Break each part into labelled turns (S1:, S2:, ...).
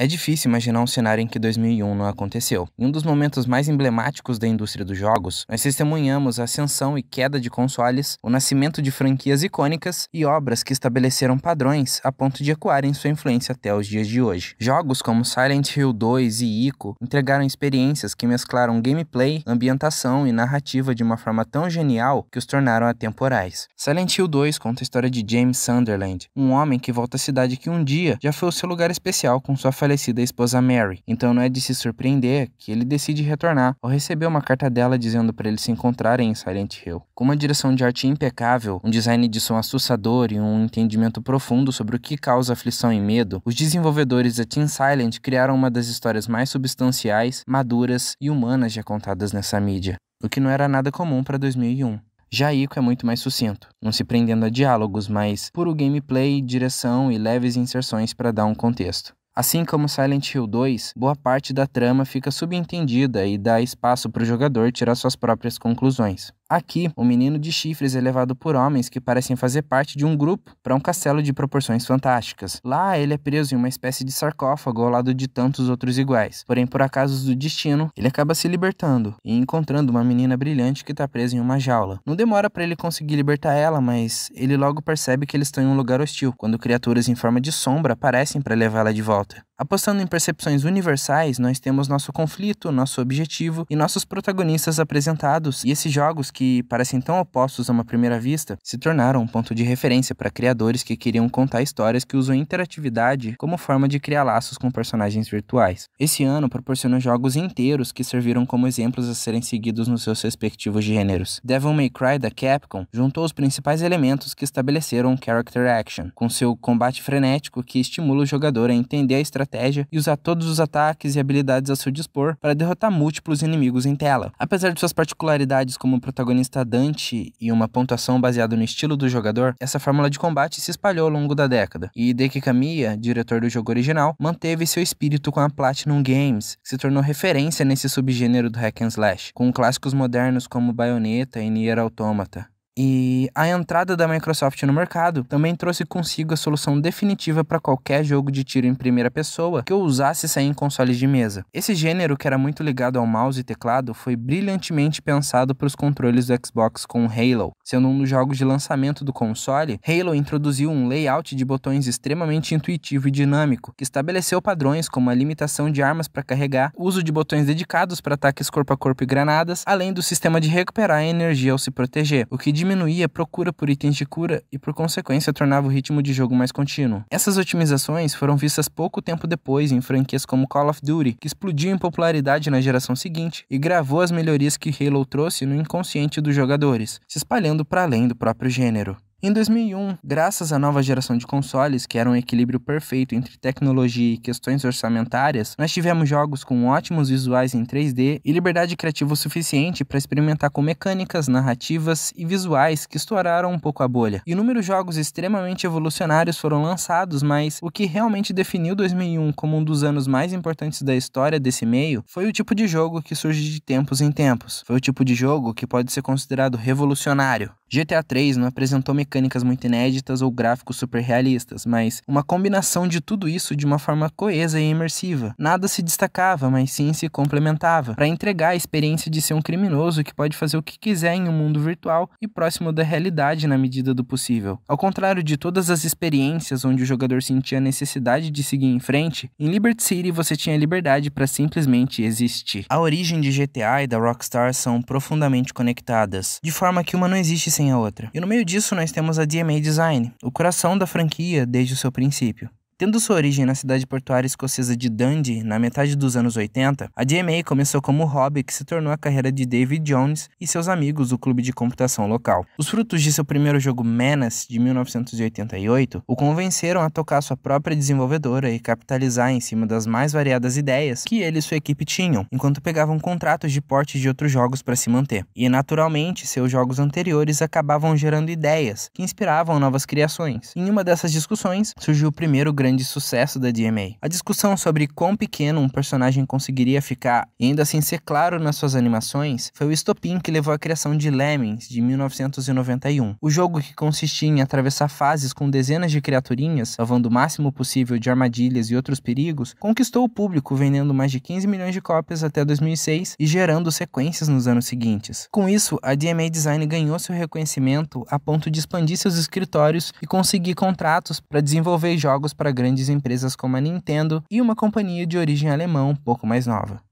S1: É difícil imaginar um cenário em que 2001 não aconteceu. Em um dos momentos mais emblemáticos da indústria dos jogos, nós testemunhamos a ascensão e queda de consoles, o nascimento de franquias icônicas e obras que estabeleceram padrões a ponto de ecoarem sua influência até os dias de hoje. Jogos como Silent Hill 2 e Ico entregaram experiências que mesclaram gameplay, ambientação e narrativa de uma forma tão genial que os tornaram atemporais. Silent Hill 2 conta a história de James Sunderland, um homem que volta à cidade que um dia já foi o seu lugar especial com sua família falecida esposa Mary, então não é de se surpreender que ele decide retornar ao receber uma carta dela dizendo para eles se encontrarem em Silent Hill. Com uma direção de arte impecável, um design de som assustador e um entendimento profundo sobre o que causa aflição e medo, os desenvolvedores da Team Silent criaram uma das histórias mais substanciais, maduras e humanas já contadas nessa mídia, o que não era nada comum para 2001. Já Ico é muito mais sucinto, não se prendendo a diálogos, mas puro gameplay, direção e leves inserções para dar um contexto. Assim como Silent Hill 2, boa parte da trama fica subentendida e dá espaço para o jogador tirar suas próprias conclusões. Aqui, o menino de chifres é levado por homens que parecem fazer parte de um grupo para um castelo de proporções fantásticas. Lá, ele é preso em uma espécie de sarcófago ao lado de tantos outros iguais. Porém, por acasos do destino, ele acaba se libertando e encontrando uma menina brilhante que está presa em uma jaula. Não demora para ele conseguir libertar ela, mas ele logo percebe que eles estão em um lugar hostil, quando criaturas em forma de sombra aparecem para levá-la de volta. Apostando em percepções universais, nós temos nosso conflito, nosso objetivo e nossos protagonistas apresentados, e esses jogos que parecem tão opostos a uma primeira vista se tornaram um ponto de referência para criadores que queriam contar histórias que usam interatividade como forma de criar laços com personagens virtuais. Esse ano proporcionou jogos inteiros que serviram como exemplos a serem seguidos nos seus respectivos gêneros. Devil May Cry da Capcom juntou os principais elementos que estabeleceram character action, com seu combate frenético que estimula o jogador a entender a estratégia estratégia e usar todos os ataques e habilidades a seu dispor para derrotar múltiplos inimigos em tela. Apesar de suas particularidades como protagonista Dante e uma pontuação baseada no estilo do jogador, essa fórmula de combate se espalhou ao longo da década, e Hideki Kamiya, diretor do jogo original, manteve seu espírito com a Platinum Games, que se tornou referência nesse subgênero do hack and slash, com clássicos modernos como Bayonetta e Nier Automata. E a entrada da Microsoft no mercado também trouxe consigo a solução definitiva para qualquer jogo de tiro em primeira pessoa que eu usasse sair em consoles de mesa. Esse gênero, que era muito ligado ao mouse e teclado, foi brilhantemente pensado para os controles do Xbox com Halo. Sendo um dos jogos de lançamento do console, Halo introduziu um layout de botões extremamente intuitivo e dinâmico, que estabeleceu padrões como a limitação de armas para carregar, uso de botões dedicados para ataques corpo a corpo e granadas, além do sistema de recuperar a energia ao se proteger, o que diminuía a procura por itens de cura e, por consequência, tornava o ritmo de jogo mais contínuo. Essas otimizações foram vistas pouco tempo depois em franquias como Call of Duty, que explodiu em popularidade na geração seguinte e gravou as melhorias que Halo trouxe no inconsciente dos jogadores, se espalhando para além do próprio gênero. Em 2001, graças à nova geração de consoles, que era um equilíbrio perfeito entre tecnologia e questões orçamentárias, nós tivemos jogos com ótimos visuais em 3D e liberdade criativa o suficiente para experimentar com mecânicas, narrativas e visuais que estouraram um pouco a bolha. Inúmeros jogos extremamente evolucionários foram lançados, mas o que realmente definiu 2001 como um dos anos mais importantes da história desse meio foi o tipo de jogo que surge de tempos em tempos. Foi o tipo de jogo que pode ser considerado revolucionário, GTA 3 não apresentou mecânicas muito inéditas ou gráficos super realistas, mas uma combinação de tudo isso de uma forma coesa e imersiva. Nada se destacava, mas sim se complementava, para entregar a experiência de ser um criminoso que pode fazer o que quiser em um mundo virtual e próximo da realidade na medida do possível. Ao contrário de todas as experiências onde o jogador sentia a necessidade de seguir em frente, em Liberty City você tinha liberdade para simplesmente existir. A origem de GTA e da Rockstar são profundamente conectadas, de forma que uma não existe sem a outra. E no meio disso nós temos a DMA Design, o coração da franquia desde o seu princípio. Tendo sua origem na cidade portuária escocesa de Dundee, na metade dos anos 80, a DMA começou como hobby que se tornou a carreira de David Jones e seus amigos do clube de computação local. Os frutos de seu primeiro jogo Menace, de 1988, o convenceram a tocar sua própria desenvolvedora e capitalizar em cima das mais variadas ideias que ele e sua equipe tinham, enquanto pegavam contratos de porte de outros jogos para se manter. E, naturalmente, seus jogos anteriores acabavam gerando ideias que inspiravam novas criações. Em uma dessas discussões, surgiu o primeiro grande grande sucesso da DMA. A discussão sobre quão pequeno um personagem conseguiria ficar e ainda assim ser claro nas suas animações foi o estopim que levou à criação de Lemmings, de 1991. O jogo que consistia em atravessar fases com dezenas de criaturinhas, salvando o máximo possível de armadilhas e outros perigos, conquistou o público vendendo mais de 15 milhões de cópias até 2006 e gerando sequências nos anos seguintes. Com isso, a DMA Design ganhou seu reconhecimento a ponto de expandir seus escritórios e conseguir contratos para desenvolver jogos para grandes empresas como a Nintendo e uma companhia de origem alemã um pouco mais nova.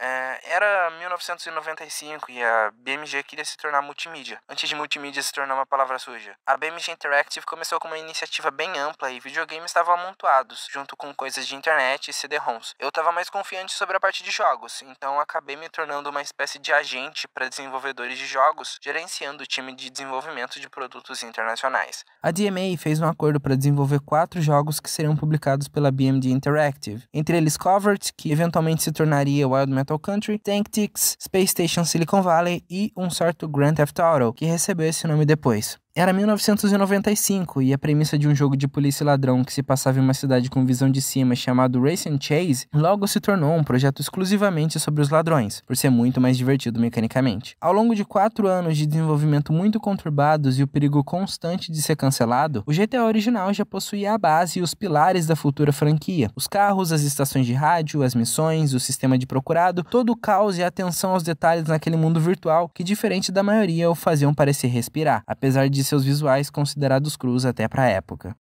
S1: É, era 1995 e a BMG queria se tornar multimídia, antes de multimídia se tornar uma palavra suja. A BMG Interactive começou com uma iniciativa bem ampla e videogames estavam amontoados, junto com coisas de internet e CD-ROMs. Eu estava mais confiante sobre a parte de jogos, então acabei me tornando uma espécie de agente para desenvolvedores de jogos, gerenciando o time de desenvolvimento de produtos internacionais. A DMA fez um acordo para desenvolver quatro jogos que seriam publicados pela BMG Interactive, entre eles Covert, que eventualmente se tornaria Wild Metal Metal Country, Tank Ticks, Space Station Silicon Valley e um certo Grand Theft Auto, que recebeu esse nome depois. Era 1995 e a premissa de um jogo de polícia e ladrão que se passava em uma cidade com visão de cima chamado Race and Chase logo se tornou um projeto exclusivamente sobre os ladrões, por ser muito mais divertido mecanicamente. Ao longo de quatro anos de desenvolvimento muito conturbados e o perigo constante de ser cancelado, o GTA original já possuía a base e os pilares da futura franquia: os carros, as estações de rádio, as missões, o sistema de procurado, todo o caos e a atenção aos detalhes naquele mundo virtual que, diferente da maioria, o faziam parecer respirar, apesar de seus visuais considerados crus até para a época.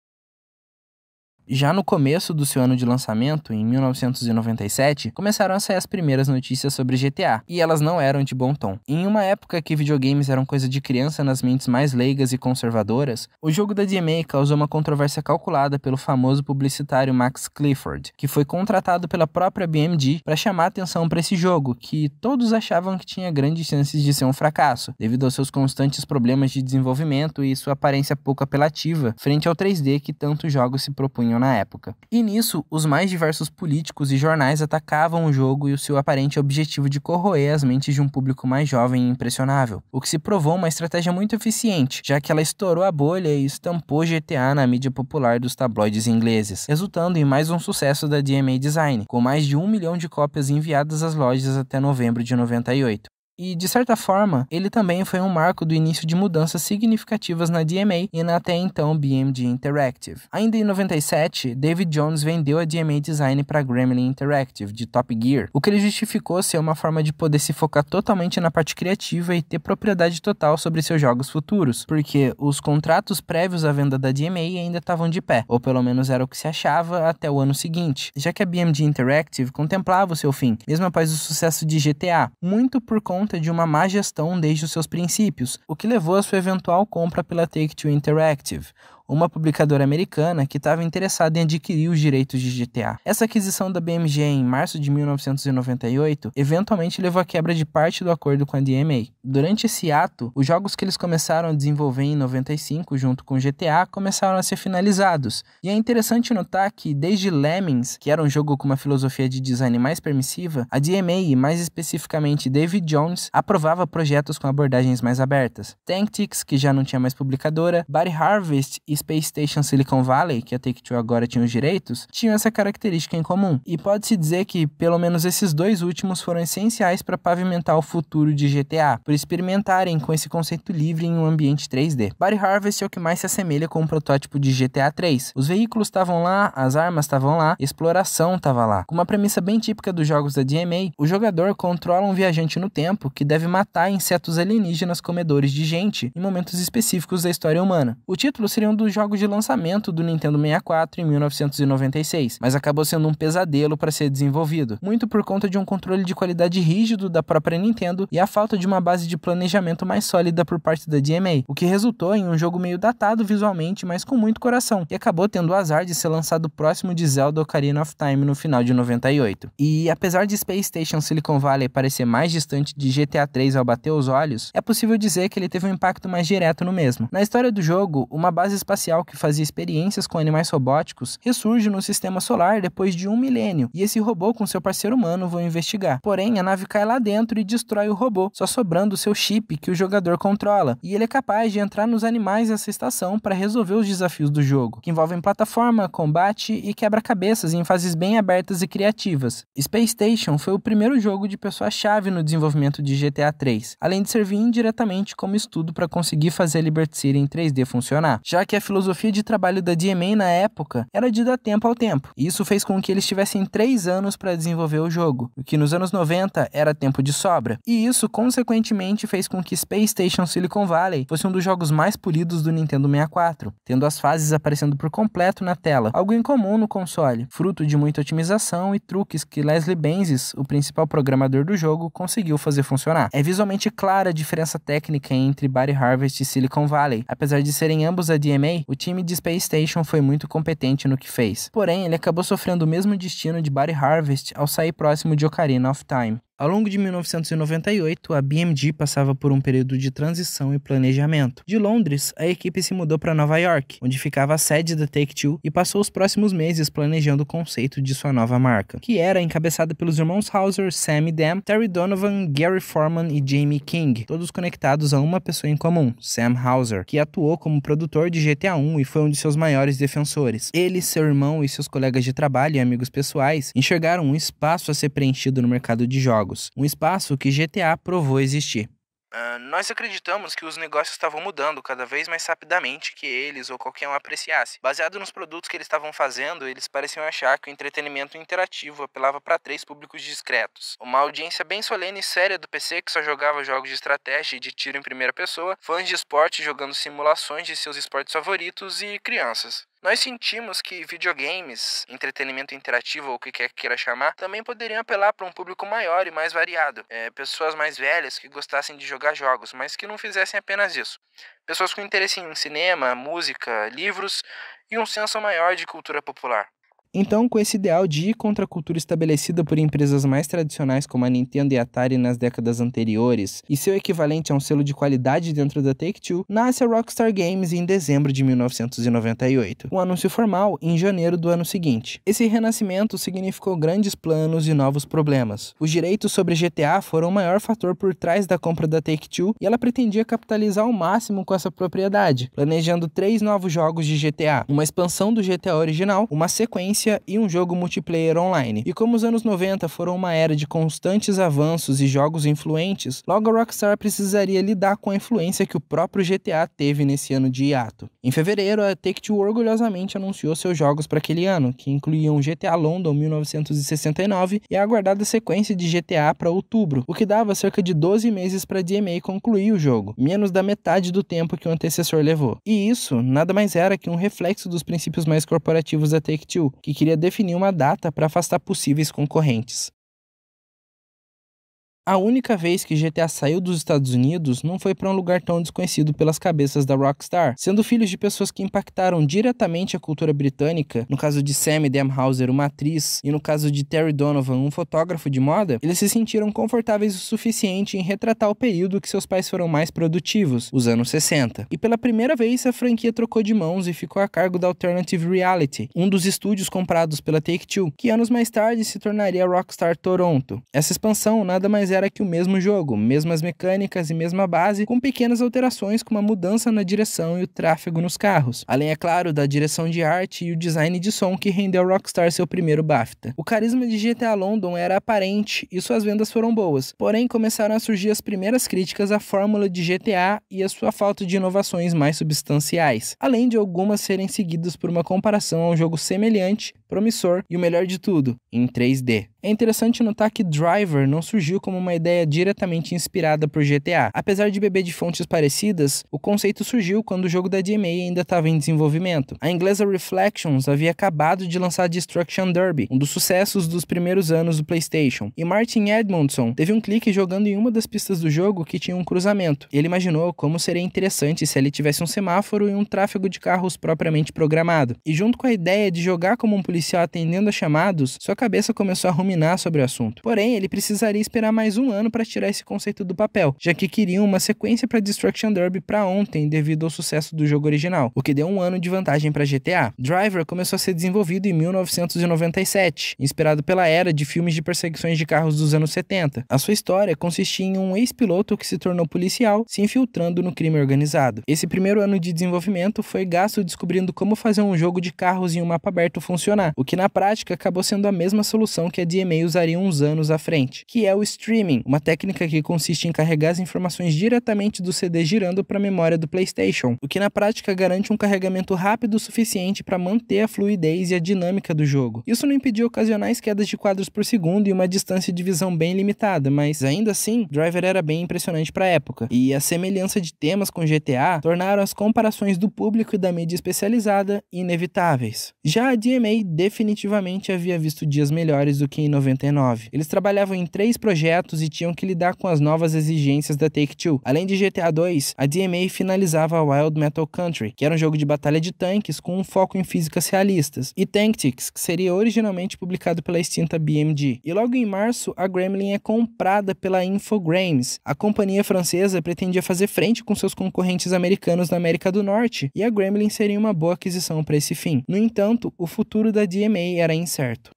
S1: Já no começo do seu ano de lançamento, em 1997, começaram a sair as primeiras notícias sobre GTA, e elas não eram de bom tom. Em uma época que videogames eram coisa de criança nas mentes mais leigas e conservadoras, o jogo da DMA causou uma controvérsia calculada pelo famoso publicitário Max Clifford, que foi contratado pela própria BMG para chamar atenção para esse jogo, que todos achavam que tinha grandes chances de ser um fracasso, devido aos seus constantes problemas de desenvolvimento e sua aparência pouco apelativa frente ao 3D que tantos jogos se propunham tinham na época. E nisso, os mais diversos políticos e jornais atacavam o jogo e o seu aparente objetivo de corroer as mentes de um público mais jovem e impressionável, o que se provou uma estratégia muito eficiente, já que ela estourou a bolha e estampou GTA na mídia popular dos tabloides ingleses, resultando em mais um sucesso da DMA Design, com mais de um milhão de cópias enviadas às lojas até novembro de 98. E, de certa forma, ele também foi um marco do início de mudanças significativas na DMA e na até então BMG Interactive. Ainda em 97, David Jones vendeu a DMA Design para Gremlin Interactive, de Top Gear, o que ele justificou ser uma forma de poder se focar totalmente na parte criativa e ter propriedade total sobre seus jogos futuros, porque os contratos prévios à venda da DMA ainda estavam de pé, ou pelo menos era o que se achava até o ano seguinte, já que a BMG Interactive contemplava o seu fim, mesmo após o sucesso de GTA, muito por conta conta de uma má gestão desde os seus princípios, o que levou à sua eventual compra pela Take-Two Interactive uma publicadora americana que estava interessada em adquirir os direitos de GTA. Essa aquisição da BMG em março de 1998 eventualmente levou à quebra de parte do acordo com a DMA. Durante esse ato, os jogos que eles começaram a desenvolver em 95 junto com GTA começaram a ser finalizados. E é interessante notar que desde Lemmings, que era um jogo com uma filosofia de design mais permissiva, a DMA e mais especificamente David Jones aprovava projetos com abordagens mais abertas. Tactics, que já não tinha mais publicadora, Body Harvest e Space Station Silicon Valley, que a Take-Two agora tinha os direitos, tinham essa característica em comum. E pode-se dizer que, pelo menos esses dois últimos foram essenciais para pavimentar o futuro de GTA, por experimentarem com esse conceito livre em um ambiente 3D. Body Harvest é o que mais se assemelha com o um protótipo de GTA 3. Os veículos estavam lá, as armas estavam lá, exploração estava lá. Com uma premissa bem típica dos jogos da DMA, o jogador controla um viajante no tempo que deve matar insetos alienígenas comedores de gente em momentos específicos da história humana. O título seria um dos dos jogos de lançamento do Nintendo 64 em 1996, mas acabou sendo um pesadelo para ser desenvolvido, muito por conta de um controle de qualidade rígido da própria Nintendo e a falta de uma base de planejamento mais sólida por parte da DMA, o que resultou em um jogo meio datado visualmente, mas com muito coração, e acabou tendo o azar de ser lançado próximo de Zelda Ocarina of Time no final de 98. E apesar de Space Station Silicon Valley parecer mais distante de GTA 3 ao bater os olhos, é possível dizer que ele teve um impacto mais direto no mesmo. Na história do jogo, uma base espacial espacial que fazia experiências com animais robóticos, ressurge no sistema solar depois de um milênio, e esse robô com seu parceiro humano vão investigar. Porém, a nave cai lá dentro e destrói o robô, só sobrando o seu chip que o jogador controla, e ele é capaz de entrar nos animais dessa estação para resolver os desafios do jogo, que envolvem plataforma, combate e quebra-cabeças em fases bem abertas e criativas. Space Station foi o primeiro jogo de pessoa-chave no desenvolvimento de GTA 3, além de servir indiretamente como estudo para conseguir fazer Liberty City em 3D funcionar, já que a filosofia de trabalho da DMA na época era de dar tempo ao tempo. E isso fez com que eles tivessem três anos para desenvolver o jogo, o que nos anos 90 era tempo de sobra. E isso, consequentemente, fez com que Space Station Silicon Valley fosse um dos jogos mais polidos do Nintendo 64, tendo as fases aparecendo por completo na tela, algo incomum no console, fruto de muita otimização e truques que Leslie Benzies, o principal programador do jogo, conseguiu fazer funcionar. É visualmente clara a diferença técnica entre Body Harvest e Silicon Valley, apesar de serem ambos a DMA o time de Space Station foi muito competente no que fez. Porém, ele acabou sofrendo o mesmo destino de Barry Harvest ao sair próximo de Ocarina of Time. Ao longo de 1998, a BMG passava por um período de transição e planejamento. De Londres, a equipe se mudou para Nova York, onde ficava a sede da Take-Two e passou os próximos meses planejando o conceito de sua nova marca, que era encabeçada pelos irmãos Hauser, Sam e Dan, Terry Donovan, Gary Foreman e Jamie King, todos conectados a uma pessoa em comum, Sam Hauser, que atuou como produtor de GTA 1 e foi um de seus maiores defensores. Ele, seu irmão e seus colegas de trabalho e amigos pessoais enxergaram um espaço a ser preenchido no mercado de jogos jogos, um espaço que GTA provou existir. Uh, nós acreditamos que os negócios estavam mudando cada vez mais rapidamente que eles ou qualquer um apreciasse. Baseado nos produtos que eles estavam fazendo, eles pareciam achar que o entretenimento interativo apelava para três públicos discretos. Uma audiência bem solene e séria do PC que só jogava jogos de estratégia e de tiro em primeira pessoa, fãs de esporte jogando simulações de seus esportes favoritos e crianças. Nós sentimos que videogames, entretenimento interativo ou o que quer queira chamar, também poderiam apelar para um público maior e mais variado. É, pessoas mais velhas que gostassem de jogar jogos, mas que não fizessem apenas isso. Pessoas com interesse em cinema, música, livros e um senso maior de cultura popular. Então, com esse ideal de ir contra a cultura estabelecida por empresas mais tradicionais como a Nintendo e a Atari nas décadas anteriores, e seu equivalente a um selo de qualidade dentro da Take-Two, nasce a Rockstar Games em dezembro de 1998. O um anúncio formal em janeiro do ano seguinte. Esse renascimento significou grandes planos e novos problemas. Os direitos sobre GTA foram o maior fator por trás da compra da Take-Two e ela pretendia capitalizar ao máximo com essa propriedade, planejando três novos jogos de GTA, uma expansão do GTA original, uma sequência e um jogo multiplayer online. E como os anos 90 foram uma era de constantes avanços e jogos influentes, logo a Rockstar precisaria lidar com a influência que o próprio GTA teve nesse ano de hiato. Em fevereiro, a Take-Two orgulhosamente anunciou seus jogos para aquele ano, que incluíam GTA London 1969 e a aguardada sequência de GTA para outubro, o que dava cerca de 12 meses para DMA concluir o jogo, menos da metade do tempo que o antecessor levou. E isso nada mais era que um reflexo dos princípios mais corporativos da Take-Two, que e queria definir uma data para afastar possíveis concorrentes. A única vez que GTA saiu dos Estados Unidos não foi para um lugar tão desconhecido pelas cabeças da Rockstar, sendo filhos de pessoas que impactaram diretamente a cultura britânica, no caso de Sammy Damhauser, uma atriz, e no caso de Terry Donovan, um fotógrafo de moda, eles se sentiram confortáveis o suficiente em retratar o período que seus pais foram mais produtivos, os anos 60. E pela primeira vez, a franquia trocou de mãos e ficou a cargo da Alternative Reality, um dos estúdios comprados pela Take-Two, que anos mais tarde se tornaria Rockstar Toronto. Essa expansão nada mais é era que o mesmo jogo, mesmas mecânicas e mesma base, com pequenas alterações como a mudança na direção e o tráfego nos carros. Além, é claro, da direção de arte e o design de som que rendeu Rockstar seu primeiro BAFTA. O carisma de GTA London era aparente e suas vendas foram boas, porém começaram a surgir as primeiras críticas à fórmula de GTA e a sua falta de inovações mais substanciais, além de algumas serem seguidas por uma comparação a um jogo semelhante promissor e o melhor de tudo, em 3D. É interessante notar que Driver não surgiu como uma ideia diretamente inspirada por GTA. Apesar de beber de fontes parecidas, o conceito surgiu quando o jogo da DMA ainda estava em desenvolvimento. A inglesa Reflections havia acabado de lançar Destruction Derby, um dos sucessos dos primeiros anos do PlayStation, e Martin Edmondson teve um clique jogando em uma das pistas do jogo que tinha um cruzamento. Ele imaginou como seria interessante se ali tivesse um semáforo e um tráfego de carros propriamente programado. E junto com a ideia de jogar como um policial policial atendendo a chamados, sua cabeça começou a ruminar sobre o assunto. Porém, ele precisaria esperar mais um ano para tirar esse conceito do papel, já que queriam uma sequência para Destruction Derby para ontem devido ao sucesso do jogo original, o que deu um ano de vantagem para GTA. Driver começou a ser desenvolvido em 1997, inspirado pela era de filmes de perseguições de carros dos anos 70. A sua história consistia em um ex-piloto que se tornou policial, se infiltrando no crime organizado. Esse primeiro ano de desenvolvimento foi gasto descobrindo como fazer um jogo de carros em um mapa aberto funcionar funcionar, o que na prática acabou sendo a mesma solução que a DMA usaria uns anos à frente, que é o streaming, uma técnica que consiste em carregar as informações diretamente do CD girando para a memória do PlayStation, o que na prática garante um carregamento rápido o suficiente para manter a fluidez e a dinâmica do jogo. Isso não impediu ocasionais quedas de quadros por segundo e uma distância de visão bem limitada, mas ainda assim, Driver era bem impressionante para a época, e a semelhança de temas com GTA tornaram as comparações do público e da mídia especializada inevitáveis. Já a DMA definitivamente havia visto dias melhores do que em 99. Eles trabalhavam em três projetos e tinham que lidar com as novas exigências da Take-Two. Além de GTA 2, a DMA finalizava Wild Metal Country, que era um jogo de batalha de tanques com um foco em físicas realistas, e Tanktics, que seria originalmente publicado pela extinta BMG. E logo em março, a Gremlin é comprada pela Infogrames. A companhia francesa pretendia fazer frente com seus concorrentes americanos na América do Norte, e a Gremlin seria uma boa aquisição para esse fim. No entanto, o futuro da de e-mail era incerto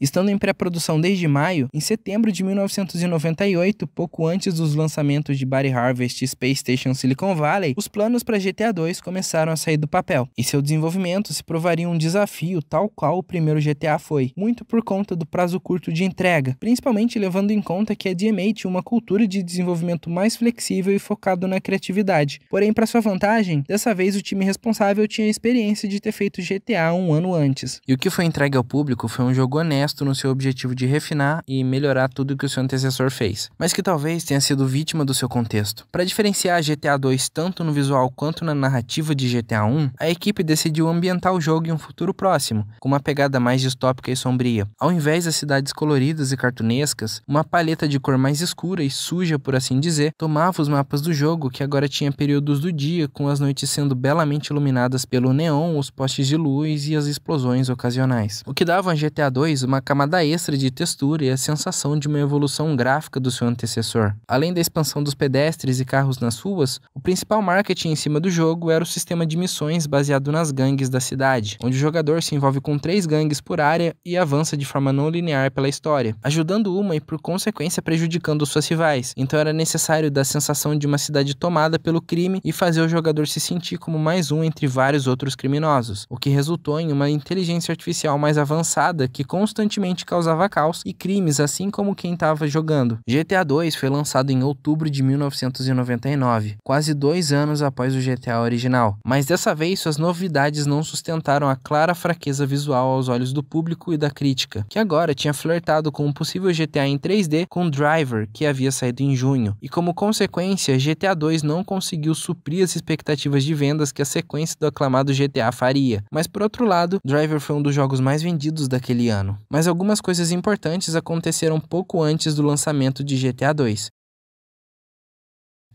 S1: estando em pré-produção desde maio, em setembro de 1998, pouco antes dos lançamentos de Body Harvest e Space Station Silicon Valley, os planos para GTA 2 começaram a sair do papel, e seu desenvolvimento se provaria um desafio tal qual o primeiro GTA foi, muito por conta do prazo curto de entrega, principalmente levando em conta que a DMA tinha uma cultura de desenvolvimento mais flexível e focado na criatividade. Porém, para sua vantagem, dessa vez o time responsável tinha a experiência de ter feito GTA um ano antes. E o que foi entregue ao público foi um jogo honesto honesto no seu objetivo de refinar e melhorar tudo o que o seu antecessor fez, mas que talvez tenha sido vítima do seu contexto. Para diferenciar GTA 2 tanto no visual quanto na narrativa de GTA 1, a equipe decidiu ambientar o jogo em um futuro próximo, com uma pegada mais distópica e sombria. Ao invés das cidades coloridas e cartunescas, uma paleta de cor mais escura e suja, por assim dizer, tomava os mapas do jogo, que agora tinha períodos do dia, com as noites sendo belamente iluminadas pelo neon, os postes de luz e as explosões ocasionais. O que dava a GTA 2 uma uma camada extra de textura e a sensação de uma evolução gráfica do seu antecessor. Além da expansão dos pedestres e carros nas ruas, o principal marketing em cima do jogo era o sistema de missões baseado nas gangues da cidade, onde o jogador se envolve com três gangues por área e avança de forma não linear pela história, ajudando uma e por consequência prejudicando suas rivais. Então era necessário dar a sensação de uma cidade tomada pelo crime e fazer o jogador se sentir como mais um entre vários outros criminosos, o que resultou em uma inteligência artificial mais avançada que constantemente constantemente causava caos e crimes, assim como quem estava jogando. GTA 2 foi lançado em outubro de 1999, quase dois anos após o GTA original, mas dessa vez suas novidades não sustentaram a clara fraqueza visual aos olhos do público e da crítica, que agora tinha flertado com um possível GTA em 3D com Driver, que havia saído em junho, e como consequência, GTA 2 não conseguiu suprir as expectativas de vendas que a sequência do aclamado GTA faria, mas por outro lado, Driver foi um dos jogos mais vendidos daquele ano mas algumas coisas importantes aconteceram pouco antes do lançamento de GTA 2.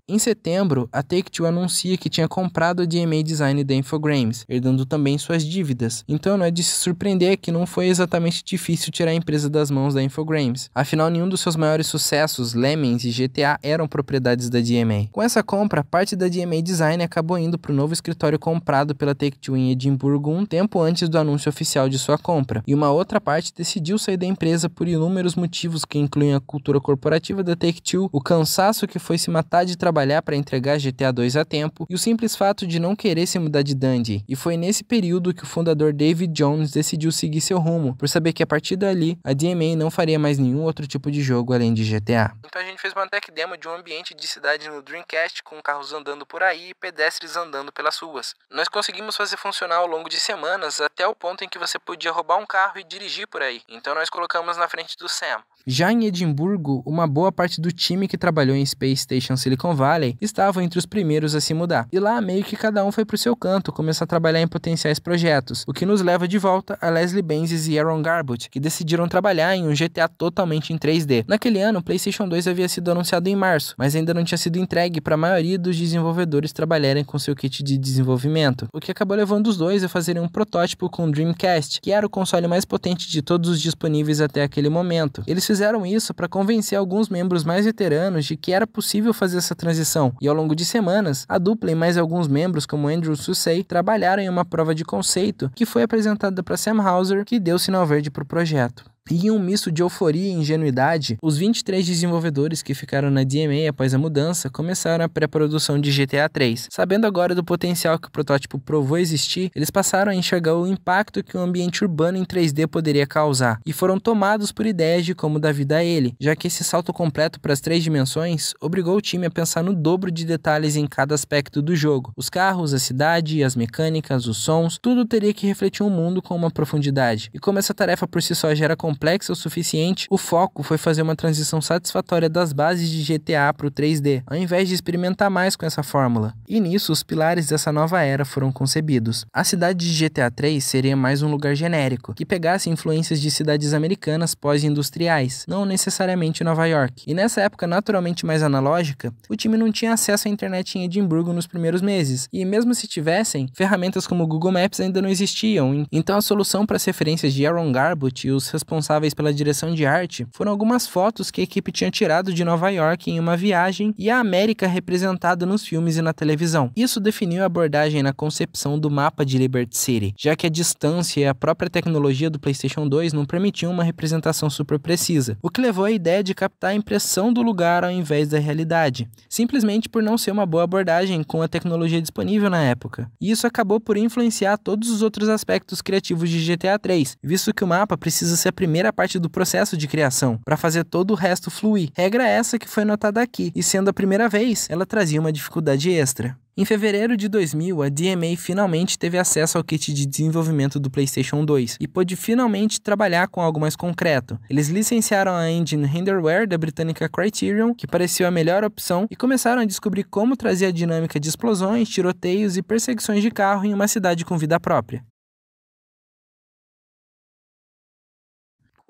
S1: Em setembro, a Take-Two anuncia que tinha comprado a DMA Design da Infogrames, herdando também suas dívidas. Então não é de se surpreender que não foi exatamente difícil tirar a empresa das mãos da Infogrames. Afinal, nenhum dos seus maiores sucessos, Lemmings e GTA, eram propriedades da DMA. Com essa compra, parte da DMA Design acabou indo para o novo escritório comprado pela Take-Two em Edimburgo um tempo antes do anúncio oficial de sua compra, e uma outra parte decidiu sair da empresa por inúmeros motivos que incluem a cultura corporativa da Take-Two, o cansaço que foi se matar de trabalhar trabalhar para entregar GTA 2 a tempo e o simples fato de não querer se mudar de Dundee. E foi nesse período que o fundador David Jones decidiu seguir seu rumo, por saber que a partir dali a DMA não faria mais nenhum outro tipo de jogo além de GTA. Então a gente fez uma tech demo de um ambiente de cidade no Dreamcast com carros andando por aí e pedestres andando pelas ruas. Nós conseguimos fazer funcionar ao longo de semanas até o ponto em que você podia roubar um carro e dirigir por aí. Então nós colocamos na frente do Sam. Já em Edimburgo, uma boa parte do time que trabalhou em Space Station Silicon Valley Valley estavam entre os primeiros a se mudar. E lá meio que cada um foi pro seu canto começar a trabalhar em potenciais projetos, o que nos leva de volta a Leslie Benzies e Aaron Garbutt, que decidiram trabalhar em um GTA totalmente em 3D. Naquele ano, o PlayStation 2 havia sido anunciado em março, mas ainda não tinha sido entregue para a maioria dos desenvolvedores trabalharem com seu kit de desenvolvimento, o que acabou levando os dois a fazerem um protótipo com o Dreamcast, que era o console mais potente de todos os disponíveis até aquele momento. Eles fizeram isso para convencer alguns membros mais veteranos de que era possível fazer essa transição transição, e ao longo de semanas, a dupla e mais alguns membros, como Andrew Susei, trabalharam em uma prova de conceito que foi apresentada para Sam Hauser, que deu sinal verde para o projeto. E em um misto de euforia e ingenuidade, os 23 desenvolvedores que ficaram na DMA após a mudança começaram a pré-produção de GTA 3. Sabendo agora do potencial que o protótipo provou existir, eles passaram a enxergar o impacto que o um ambiente urbano em 3D poderia causar e foram tomados por ideias de como dar vida a ele, já que esse salto completo para as três dimensões obrigou o time a pensar no dobro de detalhes em cada aspecto do jogo. Os carros, a cidade, as mecânicas, os sons, tudo teria que refletir um mundo com uma profundidade. E como essa tarefa por si só gera complexo, complexa o suficiente, o foco foi fazer uma transição satisfatória das bases de GTA para o 3D, ao invés de experimentar mais com essa fórmula. E nisso, os pilares dessa nova era foram concebidos. A cidade de GTA 3 seria mais um lugar genérico, que pegasse influências de cidades americanas pós-industriais, não necessariamente Nova York. E nessa época naturalmente mais analógica, o time não tinha acesso à internet em Edimburgo nos primeiros meses, e mesmo se tivessem, ferramentas como Google Maps ainda não existiam, então a solução para as referências de Aaron Garbutt e os responsáveis responsáveis pela direção de arte foram algumas fotos que a equipe tinha tirado de Nova York em uma viagem e a América representada nos filmes e na televisão. Isso definiu a abordagem na concepção do mapa de Liberty City, já que a distância e a própria tecnologia do PlayStation 2 não permitiam uma representação super precisa, o que levou à ideia de captar a impressão do lugar ao invés da realidade, simplesmente por não ser uma boa abordagem com a tecnologia disponível na época. E isso acabou por influenciar todos os outros aspectos criativos de GTA 3, visto que o mapa precisa ser a primeira primeira parte do processo de criação, para fazer todo o resto fluir. Regra essa que foi notada aqui, e sendo a primeira vez, ela trazia uma dificuldade extra. Em fevereiro de 2000, a DMA finalmente teve acesso ao kit de desenvolvimento do PlayStation 2 e pôde finalmente trabalhar com algo mais concreto. Eles licenciaram a engine Renderware da britânica Criterion, que pareceu a melhor opção, e começaram a descobrir como trazer a dinâmica de explosões, tiroteios e perseguições de carro em uma cidade com vida própria.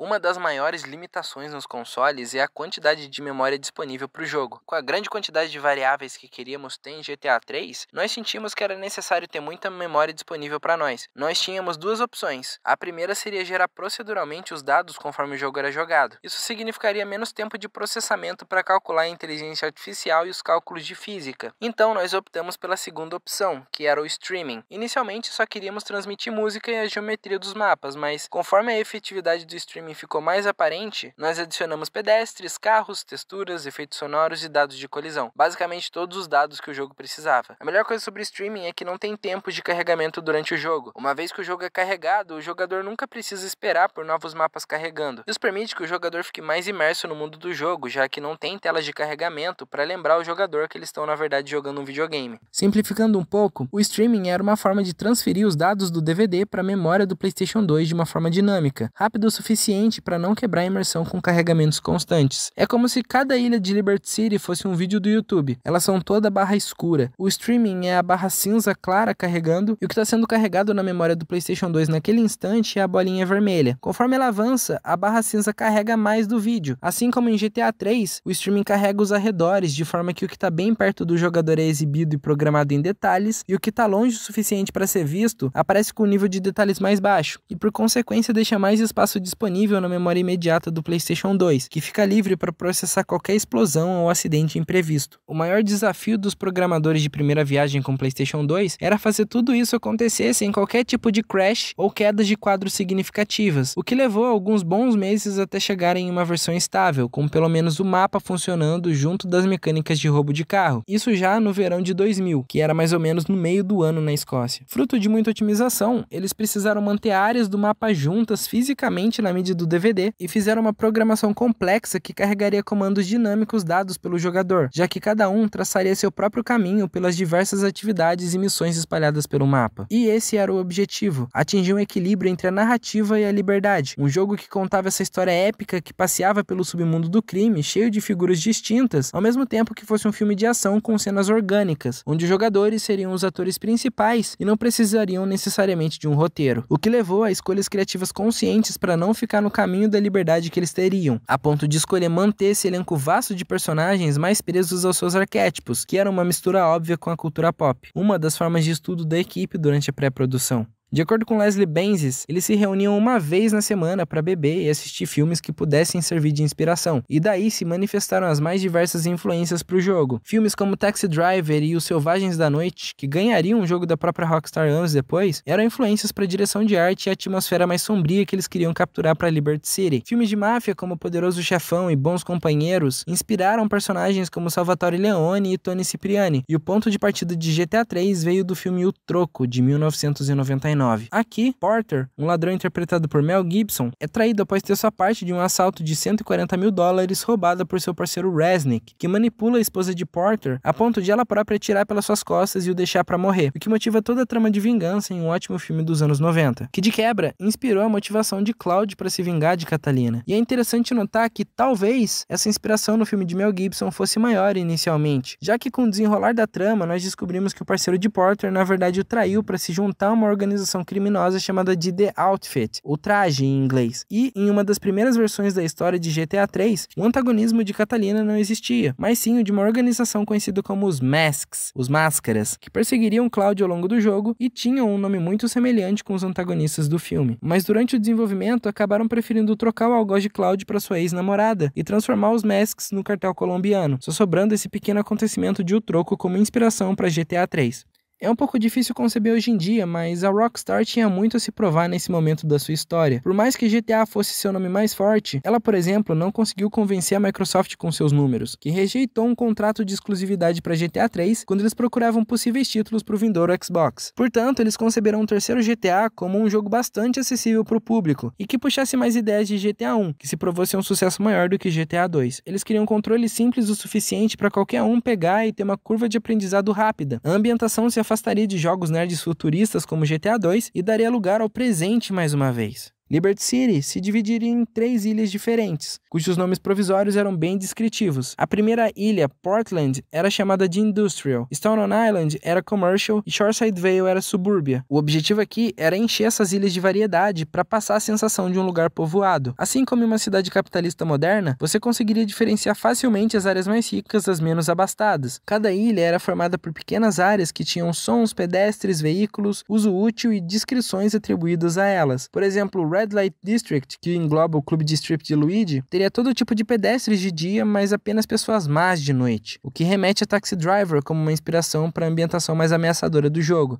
S1: Uma das maiores limitações nos consoles é a quantidade de memória disponível para o jogo. Com a grande quantidade de variáveis que queríamos ter em GTA 3, nós sentimos que era necessário ter muita memória disponível para nós. Nós tínhamos duas opções. A primeira seria gerar proceduralmente os dados conforme o jogo era jogado. Isso significaria menos tempo de processamento para calcular a inteligência artificial e os cálculos de física. Então nós optamos pela segunda opção, que era o streaming. Inicialmente só queríamos transmitir música e a geometria dos mapas, mas conforme a efetividade do streaming ficou mais aparente, nós adicionamos pedestres, carros, texturas, efeitos sonoros e dados de colisão. Basicamente todos os dados que o jogo precisava. A melhor coisa sobre streaming é que não tem tempo de carregamento durante o jogo. Uma vez que o jogo é carregado, o jogador nunca precisa esperar por novos mapas carregando. Isso permite que o jogador fique mais imerso no mundo do jogo, já que não tem telas de carregamento para lembrar o jogador que eles estão na verdade jogando um videogame. Simplificando um pouco, o streaming era uma forma de transferir os dados do DVD para a memória do PlayStation 2 de uma forma dinâmica, rápido o suficiente suficiente para não quebrar a imersão com carregamentos constantes. É como se cada ilha de Liberty City fosse um vídeo do YouTube. Elas são toda barra escura. O streaming é a barra cinza clara carregando e o que está sendo carregado na memória do PlayStation 2 naquele instante é a bolinha vermelha. Conforme ela avança, a barra cinza carrega mais do vídeo. Assim como em GTA 3, o streaming carrega os arredores de forma que o que está bem perto do jogador é exibido e programado em detalhes e o que está longe o suficiente para ser visto aparece com um nível de detalhes mais baixo e por consequência deixa mais espaço disponível disponível na memória imediata do PlayStation 2, que fica livre para processar qualquer explosão ou acidente imprevisto. O maior desafio dos programadores de primeira viagem com o PlayStation 2 era fazer tudo isso acontecer sem qualquer tipo de crash ou quedas de quadros significativas, o que levou alguns bons meses até chegarem em uma versão estável, com pelo menos o mapa funcionando junto das mecânicas de roubo de carro. Isso já no verão de 2000, que era mais ou menos no meio do ano na Escócia. Fruto de muita otimização, eles precisaram manter áreas do mapa juntas fisicamente na medida do DVD e fizeram uma programação complexa que carregaria comandos dinâmicos dados pelo jogador, já que cada um traçaria seu próprio caminho pelas diversas atividades e missões espalhadas pelo mapa. E esse era o objetivo: atingir um equilíbrio entre a narrativa e a liberdade. Um jogo que contava essa história épica que passeava pelo submundo do crime, cheio de figuras distintas, ao mesmo tempo que fosse um filme de ação com cenas orgânicas, onde os jogadores seriam os atores principais e não precisariam necessariamente de um roteiro. O que levou a escolhas criativas conscientes para não ficar no caminho da liberdade que eles teriam, a ponto de escolher manter esse elenco vasto de personagens mais presos aos seus arquétipos, que era uma mistura óbvia com a cultura pop, uma das formas de estudo da equipe durante a pré-produção. De acordo com Leslie Benzies, eles se reuniam uma vez na semana para beber e assistir filmes que pudessem servir de inspiração, e daí se manifestaram as mais diversas influências para o jogo. Filmes como Taxi Driver e Os Selvagens da Noite, que ganhariam um jogo da própria Rockstar anos depois, eram influências para a direção de arte e a atmosfera mais sombria que eles queriam capturar para Liberty City. Filmes de máfia como Poderoso Chefão e Bons Companheiros inspiraram personagens como Salvatore Leone e Tony Cipriani, e o ponto de partida de GTA 3 veio do filme O Troco, de 1999. Aqui, Porter, um ladrão interpretado por Mel Gibson, é traído após ter sua parte de um assalto de 140 mil dólares roubada por seu parceiro Resnick, que manipula a esposa de Porter a ponto de ela própria tirar pelas suas costas e o deixar para morrer, o que motiva toda a trama de vingança em um ótimo filme dos anos 90, que de quebra inspirou a motivação de Cloud para se vingar de Catalina. E é interessante notar que talvez essa inspiração no filme de Mel Gibson fosse maior inicialmente, já que com o desenrolar da trama nós descobrimos que o parceiro de Porter na verdade o traiu para se juntar a uma organização organização criminosa chamada de The Outfit, o traje em inglês. E em uma das primeiras versões da história de GTA 3, o antagonismo de Catalina não existia, mas sim o de uma organização conhecida como os Masks, os Máscaras, que perseguiriam Cláudio ao longo do jogo e tinham um nome muito semelhante com os antagonistas do filme. Mas durante o desenvolvimento acabaram preferindo trocar o algoz de Cláudio para sua ex-namorada e transformar os Masks no cartel colombiano, só sobrando esse pequeno acontecimento de O Troco como inspiração para GTA 3. É um pouco difícil conceber hoje em dia, mas a Rockstar tinha muito a se provar nesse momento da sua história. Por mais que GTA fosse seu nome mais forte, ela, por exemplo, não conseguiu convencer a Microsoft com seus números, que rejeitou um contrato de exclusividade para GTA 3 quando eles procuravam possíveis títulos para o vindouro Xbox. Portanto, eles conceberam o um terceiro GTA como um jogo bastante acessível para o público e que puxasse mais ideias de GTA 1, que se provou ser um sucesso maior do que GTA 2. Eles queriam um controle simples o suficiente para qualquer um pegar e ter uma curva de aprendizado rápida. A ambientação se afastaria de jogos nerds futuristas como GTA 2 e daria lugar ao presente mais uma vez. Liberty City se dividiria em três ilhas diferentes, cujos nomes provisórios eram bem descritivos. A primeira ilha, Portland, era chamada de Industrial, Staten Island era Commercial e Shoreside Vale era Subúrbia. O objetivo aqui era encher essas ilhas de variedade para passar a sensação de um lugar povoado. Assim como em uma cidade capitalista moderna, você conseguiria diferenciar facilmente as áreas mais ricas das menos abastadas. Cada ilha era formada por pequenas áreas que tinham sons, pedestres, veículos, uso útil e descrições atribuídas a elas. Por exemplo, Light District, que engloba o Clube District de Luigi, teria todo tipo de pedestres de dia, mas apenas pessoas más de noite, o que remete a Taxi Driver como uma inspiração para a ambientação mais ameaçadora do jogo.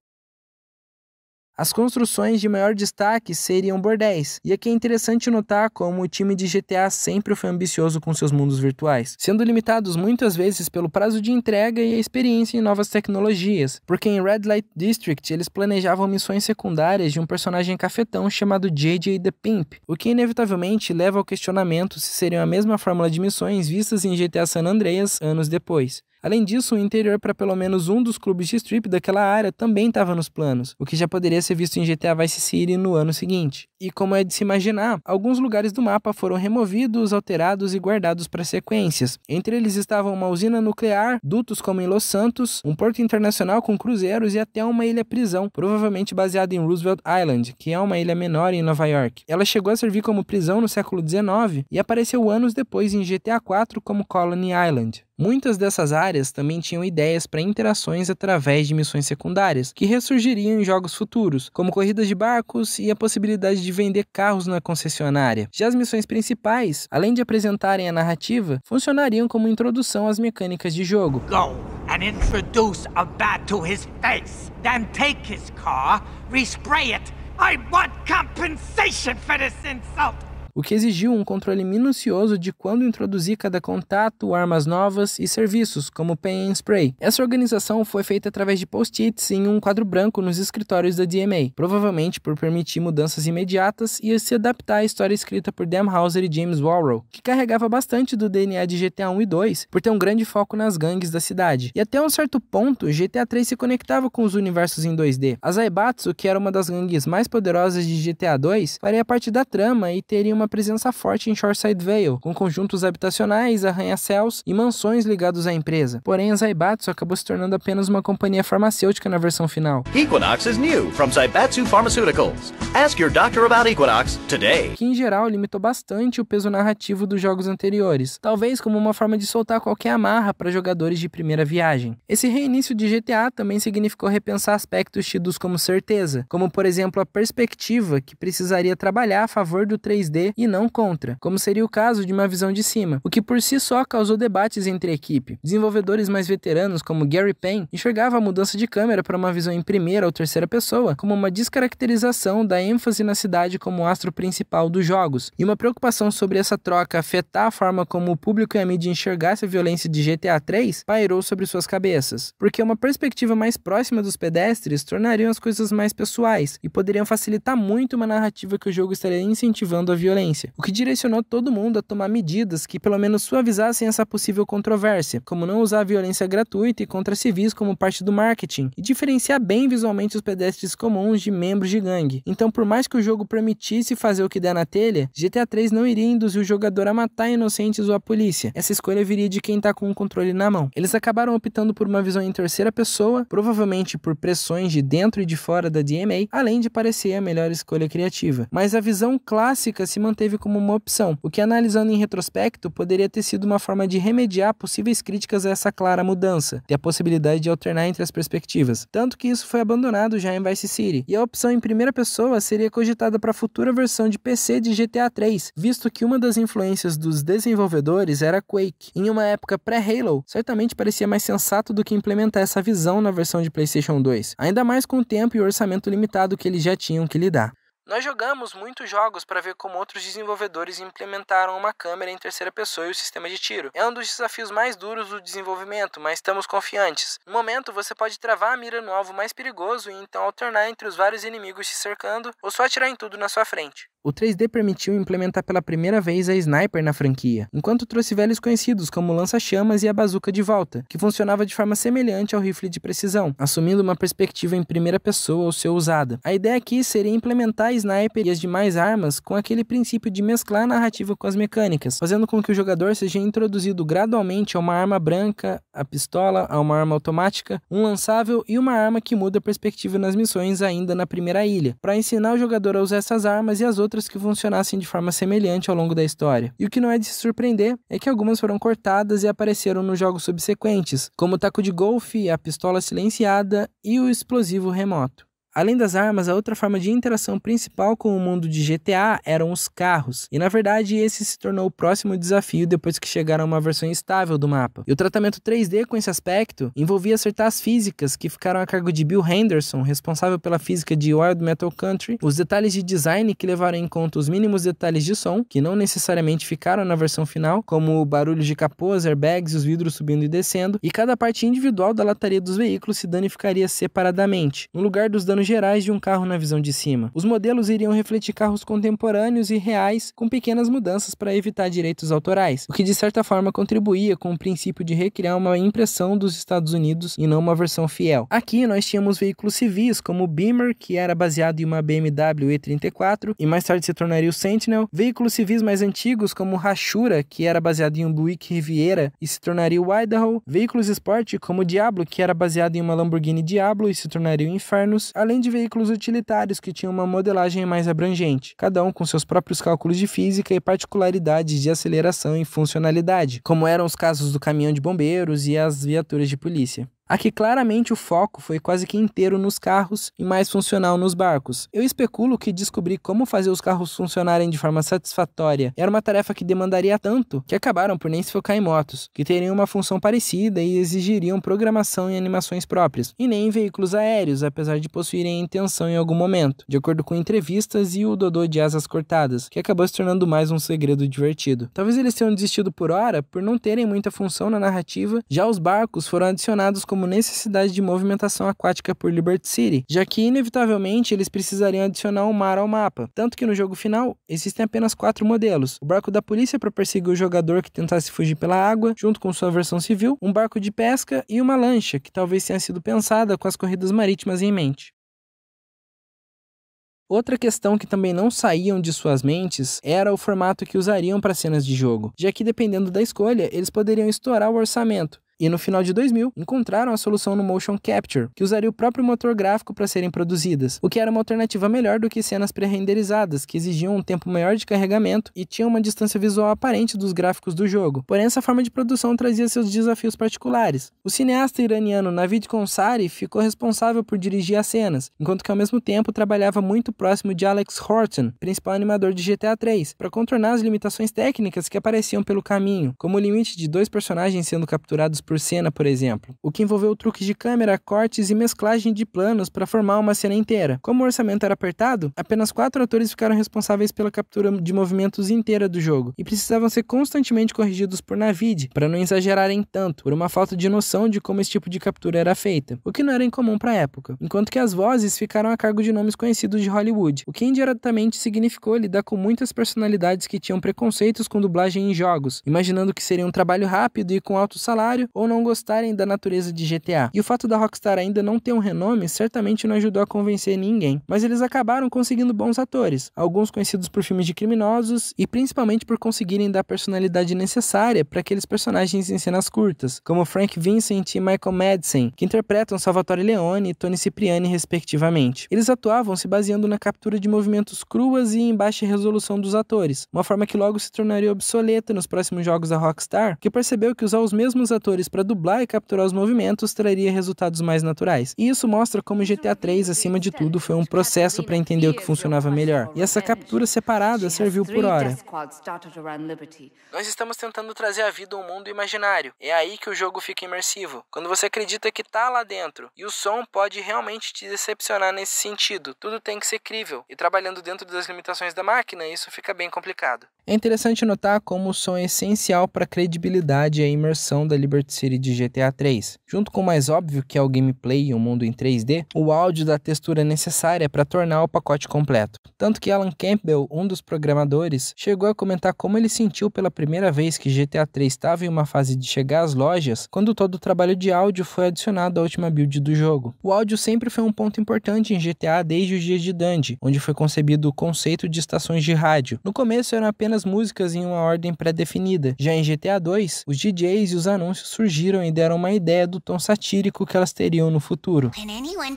S1: As construções de maior destaque seriam bordéis, e aqui é interessante notar como o time de GTA sempre foi ambicioso com seus mundos virtuais, sendo limitados muitas vezes pelo prazo de entrega e a experiência em novas tecnologias, porque em Red Light District eles planejavam missões secundárias de um personagem cafetão chamado JJ the Pimp, o que inevitavelmente leva ao questionamento se seriam a mesma fórmula de missões vistas em GTA San Andreas anos depois. Além disso, o interior para pelo menos um dos clubes de strip daquela área também estava nos planos, o que já poderia ser visto em GTA Vice City no ano seguinte. E como é de se imaginar, alguns lugares do mapa foram removidos, alterados e guardados para sequências. Entre eles estavam uma usina nuclear, dutos como em Los Santos, um porto internacional com cruzeiros e até uma ilha-prisão, provavelmente baseada em Roosevelt Island, que é uma ilha menor em Nova York. Ela chegou a servir como prisão no século XIX e apareceu anos depois em GTA IV como Colony Island. Muitas dessas áreas também tinham ideias para interações através de missões secundárias, que ressurgiriam em jogos futuros, como corridas de barcos e a possibilidade de vender carros na concessionária. Já as missões principais, além de apresentarem a narrativa, funcionariam como introdução às mecânicas de jogo. Go and introduce a bat to his face, then take his car, respray it. I want compensation for this insult o que exigiu um controle minucioso de quando introduzir cada contato, armas novas e serviços, como Paint Spray. Essa organização foi feita através de post-its em um quadro branco nos escritórios da DMA, provavelmente por permitir mudanças imediatas e se adaptar à história escrita por Hauser e James Warrow, que carregava bastante do DNA de GTA 1 e 2 por ter um grande foco nas gangues da cidade. E até um certo ponto, GTA 3 se conectava com os universos em 2D. A Zaibatsu, que era uma das gangues mais poderosas de GTA 2, faria parte da trama e teria uma presença forte em Shoreside Vale, com conjuntos habitacionais, arranha-céus e mansões ligados à empresa. Porém, a Zaibatsu acabou se tornando apenas uma companhia farmacêutica na versão final. Equinox is new from Zaibatsu Pharmaceuticals. Ask your doctor about Equinox today. Que em geral limitou bastante o peso narrativo dos jogos anteriores, talvez como uma forma de soltar qualquer amarra para jogadores de primeira viagem. Esse reinício de GTA também significou repensar aspectos tidos como certeza, como por exemplo a perspectiva que precisaria trabalhar a favor do 3D e não contra, como seria o caso de uma visão de cima, o que por si só causou debates entre a equipe. Desenvolvedores mais veteranos, como Gary Payne, enxergava a mudança de câmera para uma visão em primeira ou terceira pessoa como uma descaracterização da ênfase na cidade como astro principal dos jogos, e uma preocupação sobre essa troca afetar a forma como o público e a mídia enxergasse a violência de GTA 3 pairou sobre suas cabeças, porque uma perspectiva mais próxima dos pedestres tornariam as coisas mais pessoais e poderiam facilitar muito uma narrativa que o jogo estaria incentivando a violência inadimplência, o que direcionou todo mundo a tomar medidas que pelo menos suavizassem essa possível controvérsia, como não usar a violência gratuita e contra civis como parte do marketing e diferenciar bem visualmente os pedestres comuns de membros de gangue. Então, por mais que o jogo permitisse fazer o que der na telha, GTA 3 não iria induzir o jogador a matar inocentes ou a polícia. Essa escolha viria de quem está com o controle na mão. Eles acabaram optando por uma visão em terceira pessoa, provavelmente por pressões de dentro e de fora da DMA, além de parecer a melhor escolha criativa. Mas a visão clássica se mantém não teve como uma opção, o que, analisando em retrospecto, poderia ter sido uma forma de remediar possíveis críticas a essa clara mudança e a possibilidade de alternar entre as perspectivas. Tanto que isso foi abandonado já em Vice City, e a opção em primeira pessoa seria cogitada para a futura versão de PC de GTA 3, visto que uma das influências dos desenvolvedores era Quake. Em uma época pré-Halo, certamente parecia mais sensato do que implementar essa visão na versão de PlayStation 2, ainda mais com o tempo e o orçamento limitado que eles já tinham que lidar. Nós jogamos muitos jogos para ver como outros desenvolvedores implementaram uma câmera em terceira pessoa e o sistema de tiro. É um dos desafios mais duros do desenvolvimento, mas estamos confiantes. No momento, você pode travar a mira no alvo mais perigoso e então alternar entre os vários inimigos te cercando ou só atirar em tudo na sua frente. O 3D permitiu implementar pela primeira vez a sniper na franquia, enquanto trouxe velhos conhecidos como lança-chamas e a bazuca de volta, que funcionava de forma semelhante ao rifle de precisão, assumindo uma perspectiva em primeira pessoa ao ser usada. A ideia aqui seria implementar a sniper e as demais armas com aquele princípio de mesclar a narrativa com as mecânicas, fazendo com que o jogador seja introduzido gradualmente a uma arma branca, a pistola, a uma arma automática, um lançável e uma arma que muda a perspectiva nas missões ainda na primeira ilha, para ensinar o jogador a usar essas armas e as outras outras que funcionassem de forma semelhante ao longo da história. E o que não é de se surpreender é que algumas foram cortadas e apareceram nos jogos subsequentes, como o taco de golfe, a pistola silenciada e o explosivo remoto. Além das armas, a outra forma de interação principal com o mundo de GTA eram os carros, e na verdade esse se tornou o próximo desafio depois que chegaram a uma versão estável do mapa. E o tratamento 3D com esse aspecto envolvia acertar as físicas, que ficaram a cargo de Bill Henderson, responsável pela física de Wild Metal Country, os detalhes de design que levaram em conta os mínimos detalhes de som, que não necessariamente ficaram na versão final, como o barulho de capôs, as airbags, os vidros subindo e descendo, e cada parte individual da lataria dos veículos se danificaria separadamente. No lugar dos danos planos gerais de um carro na visão de cima. Os modelos iriam refletir carros contemporâneos e reais, com pequenas mudanças para evitar direitos autorais, o que de certa forma contribuía com o princípio de recriar uma impressão dos Estados Unidos e não uma versão fiel. Aqui nós tínhamos veículos civis como o Beamer, que era baseado em uma BMW E34 e mais tarde se tornaria o Sentinel, veículos civis mais antigos como o Hashura, que era baseado em um Buick Riviera e se tornaria o Idaho, veículos esporte como o Diablo, que era baseado em uma Lamborghini Diablo e se tornaria o Infernos, além além de veículos utilitários que tinham uma modelagem mais abrangente, cada um com seus próprios cálculos de física e particularidades de aceleração e funcionalidade, como eram os casos do caminhão de bombeiros e as viaturas de polícia. Aqui claramente o foco foi quase que inteiro nos carros e mais funcional nos barcos. Eu especulo que descobrir como fazer os carros funcionarem de forma satisfatória era uma tarefa que demandaria tanto que acabaram por nem se focar em motos, que teriam uma função parecida e exigiriam programação e animações próprias, e nem em veículos aéreos, apesar de possuírem a intenção em algum momento, de acordo com entrevistas e o Dodô de Asas Cortadas, que acabou se tornando mais um segredo divertido. Talvez eles tenham desistido por hora por não terem muita função na narrativa, já os barcos foram adicionados como como necessidade de movimentação aquática por Liberty City, já que inevitavelmente eles precisariam adicionar um mar ao mapa. Tanto que no jogo final existem apenas quatro modelos: o barco da polícia para perseguir o jogador que tentasse fugir pela água, junto com sua versão civil, um barco de pesca e uma lancha, que talvez tenha sido pensada com as corridas marítimas em mente. Outra questão que também não saíam de suas mentes era o formato que usariam para cenas de jogo, já que dependendo da escolha, eles poderiam estourar o orçamento. E no final de 2000, encontraram a solução no motion capture, que usaria o próprio motor gráfico para serem produzidas, o que era uma alternativa melhor do que cenas pré-renderizadas, que exigiam um tempo maior de carregamento e tinham uma distância visual aparente dos gráficos do jogo. Porém, essa forma de produção trazia seus desafios particulares. O cineasta iraniano Navid Konsari ficou responsável por dirigir as cenas, enquanto que ao mesmo tempo trabalhava muito próximo de Alex Horton, principal animador de GTA 3, para contornar as limitações técnicas que apareciam pelo caminho, como o limite de dois personagens sendo capturados por por cena, por exemplo, o que envolveu truques de câmera, cortes e mesclagem de planos para formar uma cena inteira. Como o orçamento era apertado, apenas quatro atores ficaram responsáveis pela captura de movimentos inteira do jogo e precisavam ser constantemente corrigidos por Navid para não exagerarem tanto, por uma falta de noção de como esse tipo de captura era feita, o que não era incomum para a época. Enquanto que as vozes ficaram a cargo de nomes conhecidos de Hollywood, o que indiretamente significou lidar com muitas personalidades que tinham preconceitos com dublagem em jogos, imaginando que seria um trabalho rápido e com alto salário, ou não gostarem da natureza de GTA. E o fato da Rockstar ainda não ter um renome certamente não ajudou a convencer ninguém, mas eles acabaram conseguindo bons atores, alguns conhecidos por filmes de criminosos e principalmente por conseguirem dar a personalidade necessária para aqueles personagens em cenas curtas, como Frank Vincent e Michael Madsen, que interpretam Salvatore Leone e Tony Cipriani, respectivamente. Eles atuavam se baseando na captura de movimentos cruas e em baixa resolução dos atores, uma forma que logo se tornaria obsoleta nos próximos jogos da Rockstar, que percebeu que usar os mesmos atores atores para dublar e capturar os movimentos traria resultados mais naturais. E isso mostra como GTA 3, acima de tudo, foi um processo para entender o que funcionava melhor. E essa captura separada serviu por hora. Nós estamos tentando trazer à vida um mundo imaginário. É aí que o jogo fica imersivo. Quando você acredita que está lá dentro. E o som pode realmente te decepcionar nesse sentido. Tudo tem que ser crível. E trabalhando dentro das limitações da máquina, isso fica bem complicado. É interessante notar como o som é essencial para a credibilidade e a imersão da Liberty City de GTA 3. Junto com o mais óbvio que é o gameplay e o mundo em 3D, o áudio da textura necessária para tornar o pacote completo. Tanto que Alan Campbell, um dos programadores, chegou a comentar como ele sentiu pela primeira vez que GTA 3 estava em uma fase de chegar às lojas, quando todo o trabalho de áudio foi adicionado à última build do jogo. O áudio sempre foi um ponto importante em GTA desde os dias de Dundee, onde foi concebido o conceito de estações de rádio. No começo eram apenas apenas músicas em uma ordem pré-definida. Já em GTA 2, os DJs e os anúncios surgiram e deram uma ideia do tom satírico que elas teriam no futuro. When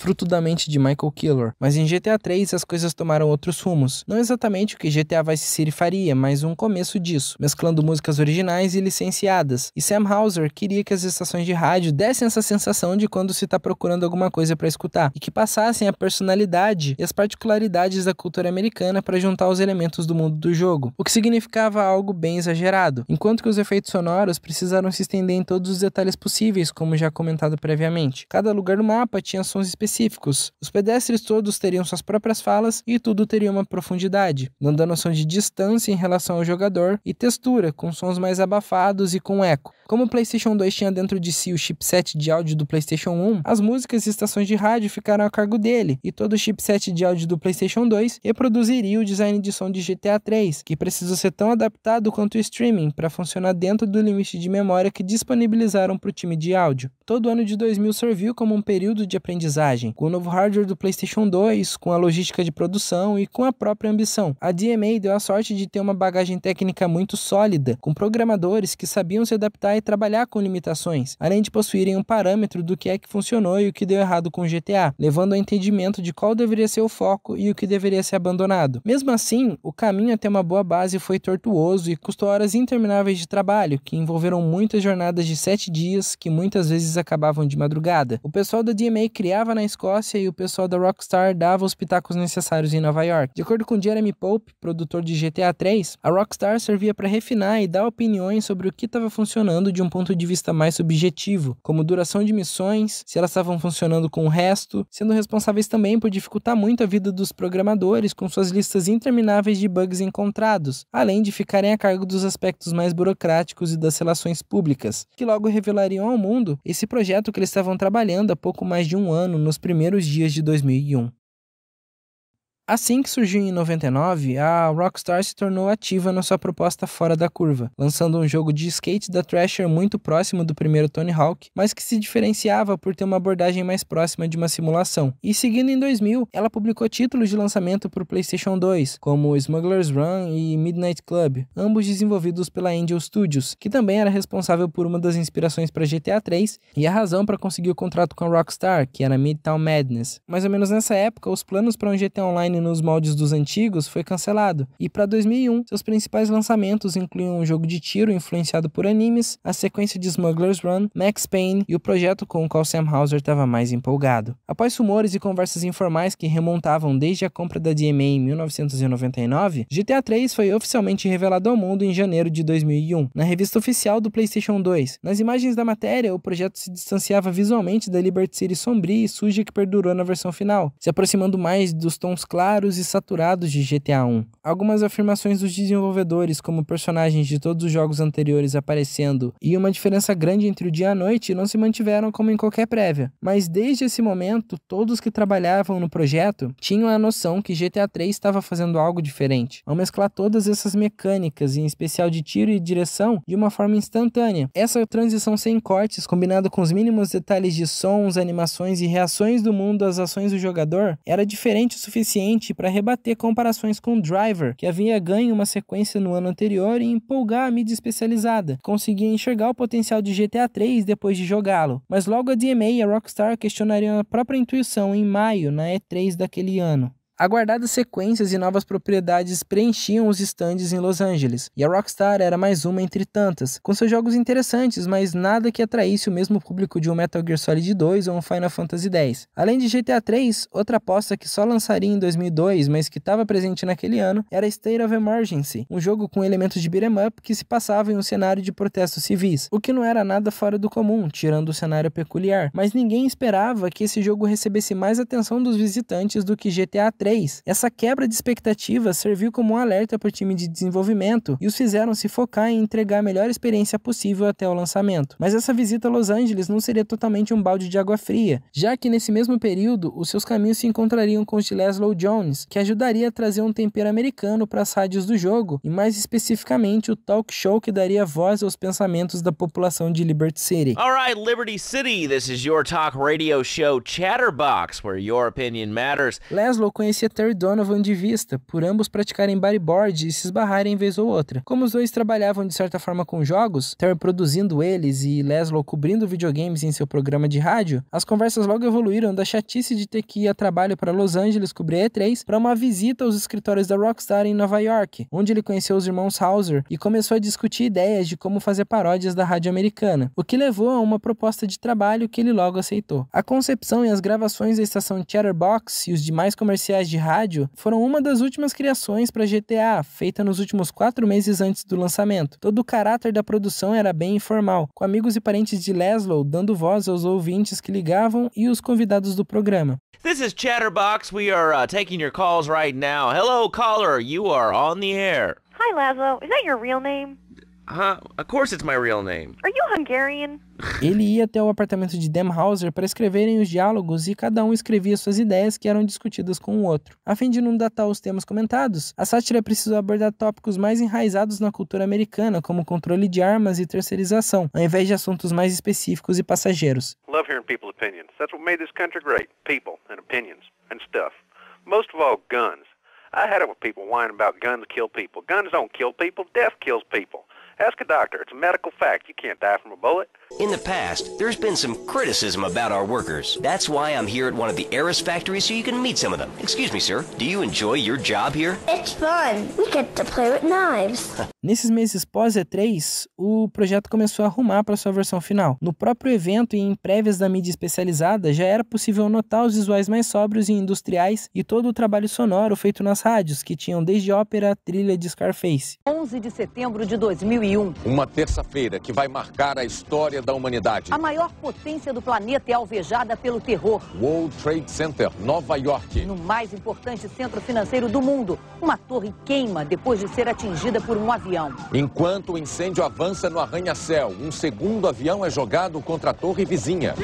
S1: Fruto da mente de Michael Killer. Mas em GTA 3 as coisas tomaram outros rumos. Não exatamente o que GTA Vice City faria, mas um começo disso, mesclando músicas originais e licenciadas. E Sam Hauser queria que as estações de rádio dessem essa sensação de quando se está procurando alguma coisa para escutar e que passassem a personalidade e as particularidades da cultura americana para juntar os elementos do mundo do jogo, o que significava algo bem exagerado, enquanto que os efeitos sonoros precisaram se estender em todos os detalhes possíveis, como já comentado previamente. Cada lugar no mapa tinha sons específicos. Os pedestres todos teriam suas próprias falas e tudo teria uma profundidade, dando a noção de distância em relação ao jogador e textura, com sons mais abafados e com eco. Como o PlayStation 2 tinha dentro de si o chipset de áudio do PlayStation 1, as músicas e estações de rádio ficaram a cargo dele, e todo o chipset de áudio do PlayStation 2 reproduziria o design de som de GTA 3, que precisou ser tão adaptado quanto o streaming para funcionar dentro do limite de memória que disponibilizaram para o time de áudio. Todo ano de 2000 2000 serviu como um período de aprendizagem, com o novo hardware do PlayStation 2, com a logística de produção e com a própria ambição. A DMA deu a sorte de ter uma bagagem técnica muito sólida, com programadores que sabiam se adaptar e trabalhar com limitações, além de possuírem um parâmetro do que é que funcionou e o que deu errado com o GTA, levando ao entendimento de qual deveria ser o foco e o que deveria ser abandonado. Mesmo assim, o caminho até uma boa base foi tortuoso e custou horas intermináveis de trabalho, que envolveram muitas jornadas de sete dias que muitas vezes acabavam de madrugada madrugada. O pessoal da DMA criava na Escócia e o pessoal da Rockstar dava os pitacos necessários em Nova York. De acordo com Jeremy Pope, produtor de GTA 3, a Rockstar servia para refinar e dar opiniões sobre o que estava funcionando de um ponto de vista mais subjetivo, como duração de missões, se elas estavam funcionando com o resto, sendo responsáveis também por dificultar muito a vida dos programadores com suas listas intermináveis de bugs encontrados, além de ficarem a cargo dos aspectos mais burocráticos e das relações públicas, que logo revelariam ao mundo esse projeto que eles estavam estavam trabalhando há pouco mais de um ano nos primeiros dias de 2001. Assim que surgiu em 99, a Rockstar se tornou ativa na sua proposta fora da curva, lançando um jogo de skate da Thrasher muito próximo do primeiro Tony Hawk, mas que se diferenciava por ter uma abordagem mais próxima de uma simulação. E seguindo em 2000, ela publicou títulos de lançamento para o PlayStation 2, como Smuggler's Run e Midnight Club, ambos desenvolvidos pela Angel Studios, que também era responsável por uma das inspirações para GTA 3 e a razão para conseguir o contrato com a Rockstar, que era Midtown Madness. Mais ou menos nessa época, os planos para um GTA Online nos moldes dos antigos foi cancelado, e para 2001, seus principais lançamentos incluíam um jogo de tiro influenciado por animes, a sequência de Smuggler's Run, Max Payne e o projeto com o qual Sam Hauser estava mais empolgado. Após rumores e conversas informais que remontavam desde a compra da DMA em 1999, GTA 3 foi oficialmente revelado ao mundo em janeiro de 2001, na revista oficial do PlayStation 2. Nas imagens da matéria, o projeto se distanciava visualmente da Liberty City sombria e suja que perdurou na versão final, se aproximando mais dos tons claros claros e saturados de GTA 1. Algumas afirmações dos desenvolvedores, como personagens de todos os jogos anteriores aparecendo e uma diferença grande entre o dia e a noite, não se mantiveram como em qualquer prévia. Mas desde esse momento, todos que trabalhavam no projeto tinham a noção que GTA 3 estava fazendo algo diferente, ao mesclar todas essas mecânicas, em especial de tiro e direção, de uma forma instantânea. Essa transição sem cortes, combinada com os mínimos detalhes de sons, animações e reações do mundo às ações do jogador, era diferente o suficiente suficiente para rebater comparações com Driver, que havia ganho uma sequência no ano anterior e empolgar a mídia especializada, conseguia enxergar o potencial de GTA 3 depois de jogá-lo. Mas logo a DMA e a Rockstar questionariam a própria intuição em maio, na E3 daquele ano. Aguardadas sequências e novas propriedades preenchiam os estandes em Los Angeles, e a Rockstar era mais uma entre tantas, com seus jogos interessantes, mas nada que atraísse o mesmo público de um Metal Gear Solid 2 ou um Final Fantasy X. Além de GTA 3, outra aposta que só lançaria em 2002, mas que estava presente naquele ano, era State of Emergency, um jogo com elementos de beat'em up que se passava em um cenário de protestos civis, o que não era nada fora do comum, tirando o cenário peculiar, mas ninguém esperava que esse jogo recebesse mais atenção dos visitantes do que GTA 3 essa quebra de expectativas serviu como um alerta para o time de desenvolvimento e os fizeram se focar em entregar a melhor experiência possível até o lançamento. Mas essa visita a Los Angeles não seria totalmente um balde de água fria, já que nesse mesmo período os seus caminhos se encontrariam com os de Laszlo Jones, que ajudaria a trazer um tempero americano para as rádios do jogo e mais especificamente o talk show que daria voz aos pensamentos da população de Liberty City. All right, Liberty City, this is your talk radio show Chatterbox, where your opinion matters conhecia Terry Donovan de vista, por ambos praticarem bodyboard e se esbarrarem vez ou outra. Como os dois trabalhavam de certa forma com jogos, Terry produzindo eles e Leslo cobrindo videogames em seu programa de rádio, as conversas logo evoluíram da chatice de ter que ir a trabalho para Los Angeles cobrir E3 para uma visita aos escritórios da Rockstar em Nova York, onde ele conheceu os irmãos Hauser e começou a discutir ideias de como fazer paródias da rádio americana, o que levou a uma proposta de trabalho que ele logo aceitou. A concepção e as gravações da estação Chatterbox e os demais comerciais sinais de rádio foram uma das últimas criações para GTA, feita nos últimos quatro meses antes do lançamento. Todo o caráter da produção era bem informal, com amigos e parentes de Leslow dando voz aos ouvintes que ligavam e os convidados do programa. This is Chatterbox. We are uh, taking your calls right now. Hello, caller. You are on the air. Hi, Is that your real name? Huh? Of course it's my real name. Are you Hungarian? Ele ia até o apartamento de Demhauser para escreverem os diálogos e cada um escrevia suas ideias que eram discutidas com o outro. A fim de não datar os temas comentados, a sátira precisou abordar tópicos mais enraizados na cultura americana, como controle de armas e terceirização, ao invés de assuntos mais específicos e passageiros. Love hearing people's opinions. That's what made this country great. People and opinions and stuff. Most of all, guns. I had it with people whining about guns kill people. Guns don't kill people, death kills people. Ask a doctor. It's a medical fact. You can't die from a bullet. In the past, there's been some criticism about our workers. That's why I'm here at one of the Eris factories so you can meet some of them. Excuse me, sir. Do you enjoy your job here? It's fun. We get to play with knives. Nesses meses pós E3, o projeto começou a arrumar para sua versão final. No próprio evento e em prévias da mídia especializada, já era possível notar os visuais mais sóbrios e industriais e todo o trabalho sonoro feito nas rádios, que tinham desde ópera a trilha de Scarface. 11 de setembro de 2001. Uma terça-feira que vai marcar a história história da humanidade. A maior potência do planeta é alvejada pelo terror. World Trade Center, Nova York. No mais importante centro financeiro do mundo, uma torre queima depois de ser atingida por um avião. Enquanto o incêndio avança no arranha-céu, um segundo avião é jogado contra a torre vizinha.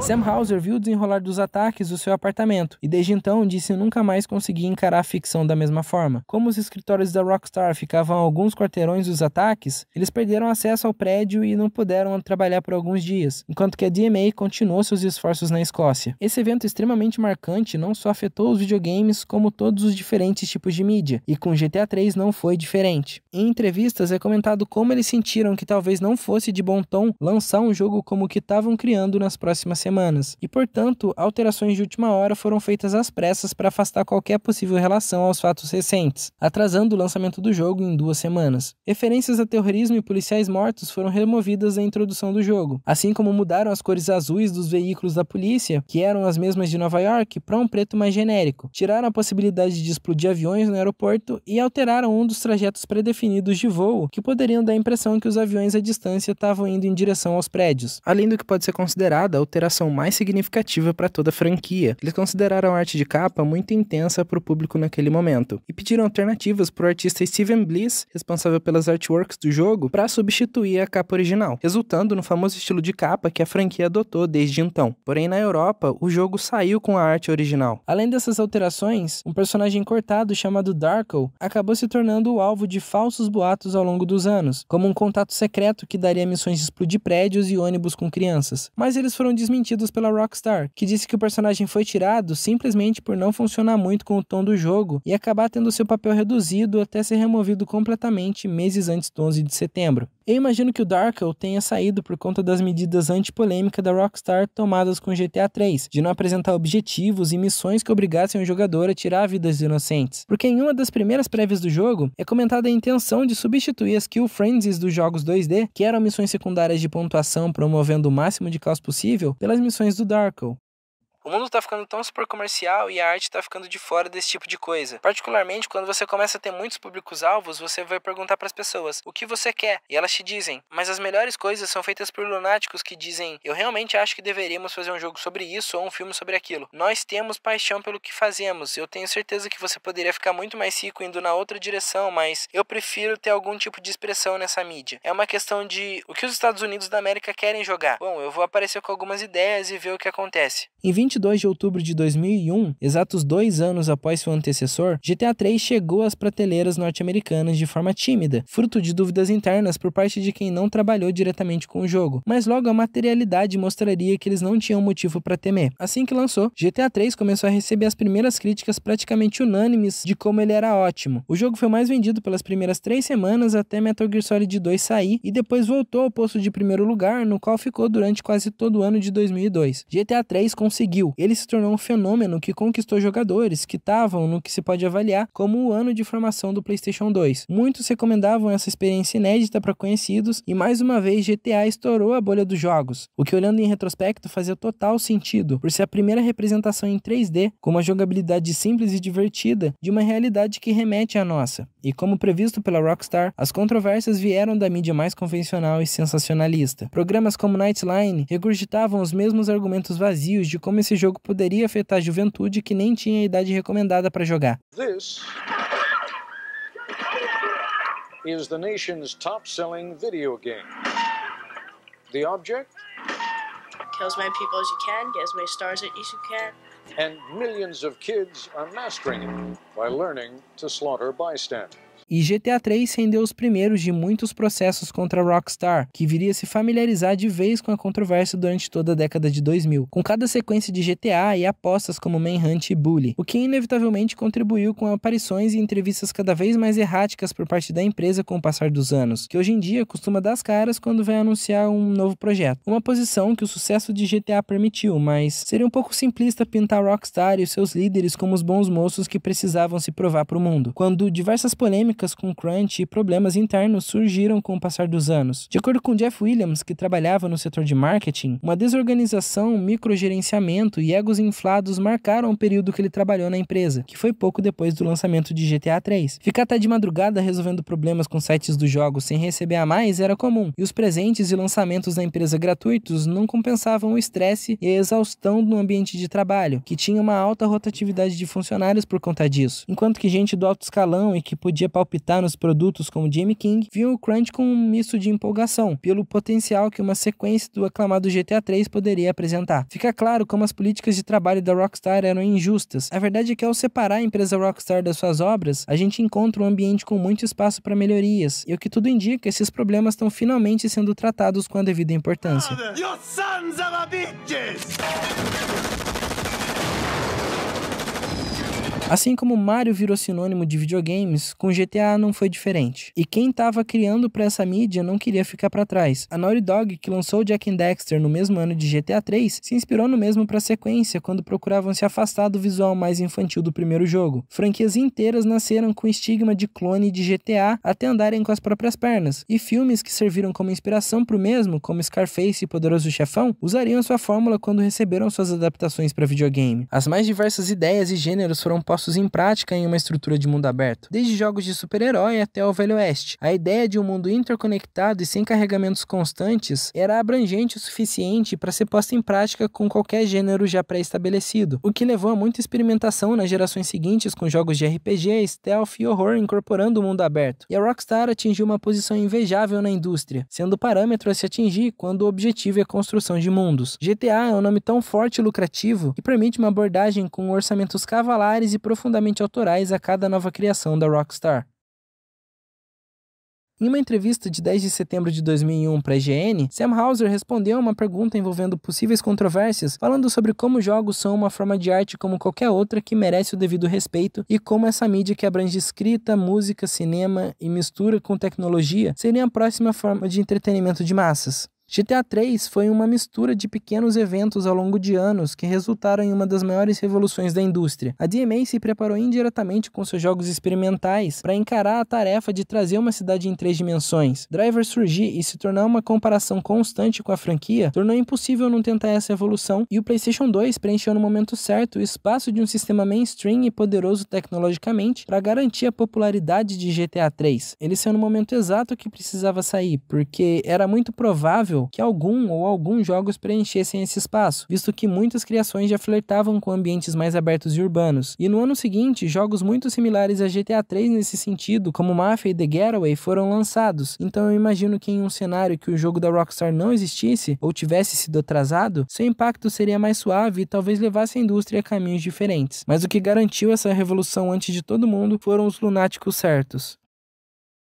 S1: Sam Hauser viu o desenrolar dos ataques do seu apartamento e desde então disse nunca mais conseguir encarar a ficção da mesma forma. Como os escritórios da Rockstar ficavam a alguns quarteirões dos ataques, eles perderam acesso ao prédio e não puderam a trabalhar por alguns dias, enquanto que a DMA continuou seus esforços na Escócia. Esse evento extremamente marcante não só afetou os videogames, como todos os diferentes tipos de mídia, e com GTA 3 não foi diferente. Em entrevistas é comentado como eles sentiram que talvez não fosse de bom tom lançar um jogo como o que estavam criando nas próximas semanas, e portanto, alterações de última hora foram feitas às pressas para afastar qualquer possível relação aos fatos recentes, atrasando o lançamento do jogo em duas semanas. Referências a terrorismo e policiais mortos foram removidas entre introdução do jogo, assim como mudaram as cores azuis dos veículos da polícia, que eram as mesmas de Nova York, para um preto mais genérico. Tiraram a possibilidade de explodir aviões no aeroporto e alteraram um dos trajetos predefinidos de voo, que poderiam dar a impressão que os aviões à distância estavam indo em direção aos prédios. Além do que pode ser considerada a alteração mais significativa para toda a franquia, eles consideraram a arte de capa muito intensa para o público naquele momento e pediram alternativas para o artista Steven Bliss, responsável pelas artworks do jogo, para substituir a capa original resultando no famoso estilo de capa que a franquia adotou desde então. Porém, na Europa, o jogo saiu com a arte original. Além dessas alterações, um personagem cortado chamado Darko acabou se tornando o alvo de falsos boatos ao longo dos anos, como um contato secreto que daria missões de explodir prédios e ônibus com crianças. Mas eles foram desmentidos pela Rockstar, que disse que o personagem foi tirado simplesmente por não funcionar muito com o tom do jogo e acabar tendo seu papel reduzido até ser removido completamente meses antes do 11 de setembro. Eu imagino que o Darkle tenha saído por conta das medidas antipolêmicas da Rockstar tomadas com GTA 3, de não apresentar objetivos e missões que obrigassem o jogador a tirar vidas inocentes. Porque em uma das primeiras prévias do jogo, é comentada a intenção de substituir as kill frenzies dos jogos 2D, que eram missões secundárias de pontuação promovendo o máximo de caos possível, pelas missões do Darkle. O mundo está ficando tão super comercial e a arte está ficando de fora desse tipo de coisa. Particularmente quando você começa a ter muitos públicos-alvos, você vai perguntar para as pessoas o que você quer e elas te dizem. Mas as melhores coisas são feitas por lunáticos que dizem: eu realmente acho que deveríamos fazer um jogo sobre isso ou um filme sobre aquilo. Nós temos paixão pelo que fazemos. Eu tenho certeza que você poderia ficar muito mais rico indo na outra direção, mas eu prefiro ter algum tipo de expressão nessa mídia. É uma questão de o que os Estados Unidos da América querem jogar. Bom, eu vou aparecer com algumas ideias e ver o que acontece. Em 20 22 de outubro de 2001, exatos dois anos após seu antecessor, GTA 3 chegou às prateleiras norte-americanas de forma tímida, fruto de dúvidas internas por parte de quem não trabalhou diretamente com o jogo, mas logo a materialidade mostraria que eles não tinham motivo para temer. Assim que lançou, GTA 3 começou a receber as primeiras críticas praticamente unânimes de como ele era ótimo. O jogo foi mais vendido pelas primeiras três semanas até Metal Gear Solid 2 sair e depois voltou ao posto de primeiro lugar, no qual ficou durante quase todo o ano de 2002. GTA 3 conseguiu Brasil, ele se tornou um fenômeno que conquistou jogadores que estavam no que se pode avaliar como o ano de formação do PlayStation 2. Muitos recomendavam essa experiência inédita para conhecidos e mais uma vez GTA estourou a bolha dos jogos, o que olhando em retrospecto fazia total sentido, por ser a primeira representação em 3D com uma jogabilidade simples e divertida de uma realidade que remete à nossa. E como previsto pela Rockstar, as controvérsias vieram da mídia mais convencional e sensacionalista. Programas como Nightline regurgitavam os mesmos argumentos vazios de como esse jogo poderia afetar a juventude que nem tinha a idade recomendada para jogar. This is the nation's top-selling video game. The object as many people as you can, get as many stars as you can. And millions of kids are mastering it by learning to slaughter bystanders. E GTA 3 rendeu os primeiros de muitos processos contra a Rockstar, que viria a se familiarizar de vez com a controvérsia durante toda a década de 2000, com cada sequência de GTA e apostas como Manhunt e Bully, o que inevitavelmente contribuiu com aparições e entrevistas cada vez mais erráticas por parte da empresa com o passar dos anos, que hoje em dia costuma dar as caras quando vem anunciar um novo projeto. Uma posição que o sucesso de GTA permitiu, mas seria um pouco simplista pintar Rockstar e seus líderes como os bons moços que precisavam se provar para o mundo, quando diversas polêmicas dinâmicas com crunch e problemas internos surgiram com o passar dos anos. De acordo com Jeff Williams, que trabalhava no setor de marketing, uma desorganização, microgerenciamento e egos inflados marcaram o período que ele trabalhou na empresa, que foi pouco depois do lançamento de GTA 3. Ficar até de madrugada resolvendo problemas com sites dos jogos sem receber a mais era comum, e os presentes e lançamentos da empresa gratuitos não compensavam o estresse e a exaustão no ambiente de trabalho, que tinha uma alta rotatividade de funcionários por conta disso. Enquanto que gente do alto escalão e que podia palpitar optar nos produtos como Jamie King, viu o Crunch com um misto de empolgação, pelo potencial que uma sequência do aclamado GTA 3 poderia apresentar. Fica claro como as políticas de trabalho da Rockstar eram injustas. A verdade é que ao separar a empresa Rockstar das suas obras, a gente encontra um ambiente com muito espaço para melhorias, e o que tudo indica, esses problemas estão finalmente sendo tratados com a devida importância. Assim como Mario virou sinônimo de videogames, com GTA não foi diferente. E quem estava criando para essa mídia não queria ficar para trás. A Naughty Dog, que lançou Jack and Dexter no mesmo ano de GTA 3, se inspirou no mesmo para a sequência quando procuravam se afastar do visual mais infantil do primeiro jogo. Franquias inteiras nasceram com o estigma de clone de GTA até andarem com as próprias pernas, e filmes que serviram como inspiração para o mesmo, como Scarface e Poderoso Chefão, usariam sua fórmula quando receberam suas adaptações para videogame. As mais diversas ideias e gêneros foram postas postos em prática em uma estrutura de mundo aberto, desde jogos de super-herói até o Velho Oeste. A ideia de um mundo interconectado e sem carregamentos constantes era abrangente o suficiente para ser posta em prática com qualquer gênero já pré-estabelecido, o que levou a muita experimentação nas gerações seguintes com jogos de RPG, stealth e horror incorporando o mundo aberto. E a Rockstar atingiu uma posição invejável na indústria, sendo parâmetro a se atingir quando o objetivo é a construção de mundos. GTA é um nome tão forte e lucrativo que permite uma abordagem com orçamentos cavalares e profundamente autorais a cada nova criação da Rockstar. Em uma entrevista de 10 de setembro de 2001 para a IGN, Sam Hauser respondeu a uma pergunta envolvendo possíveis controvérsias, falando sobre como jogos são uma forma de arte como qualquer outra que merece o devido respeito e como essa mídia que abrange escrita, música, cinema e mistura com tecnologia seria a próxima forma de entretenimento de massas. GTA 3 foi uma mistura de pequenos eventos ao longo de anos que resultaram em uma das maiores revoluções da indústria. A DMA se preparou indiretamente com seus jogos experimentais para encarar a tarefa de trazer uma cidade em três dimensões. Driver surgir e se tornar uma comparação constante com a franquia tornou impossível não tentar essa evolução, e o PlayStation 2 preencheu no momento certo o espaço de um sistema mainstream e poderoso tecnologicamente para garantir a popularidade de GTA 3. Ele saiu no momento exato que precisava sair, porque era muito provável possível que algum ou alguns jogos preenchessem esse espaço, visto que muitas criações já flertavam com ambientes mais abertos e urbanos. E no ano seguinte, jogos muito similares a GTA 3 nesse sentido, como Mafia e The Getaway, foram lançados. Então eu imagino que em um cenário que o jogo da Rockstar não existisse ou tivesse sido atrasado, seu impacto seria mais suave e talvez levasse a indústria a caminhos diferentes. Mas o que garantiu essa revolução antes de todo mundo foram os lunáticos certos.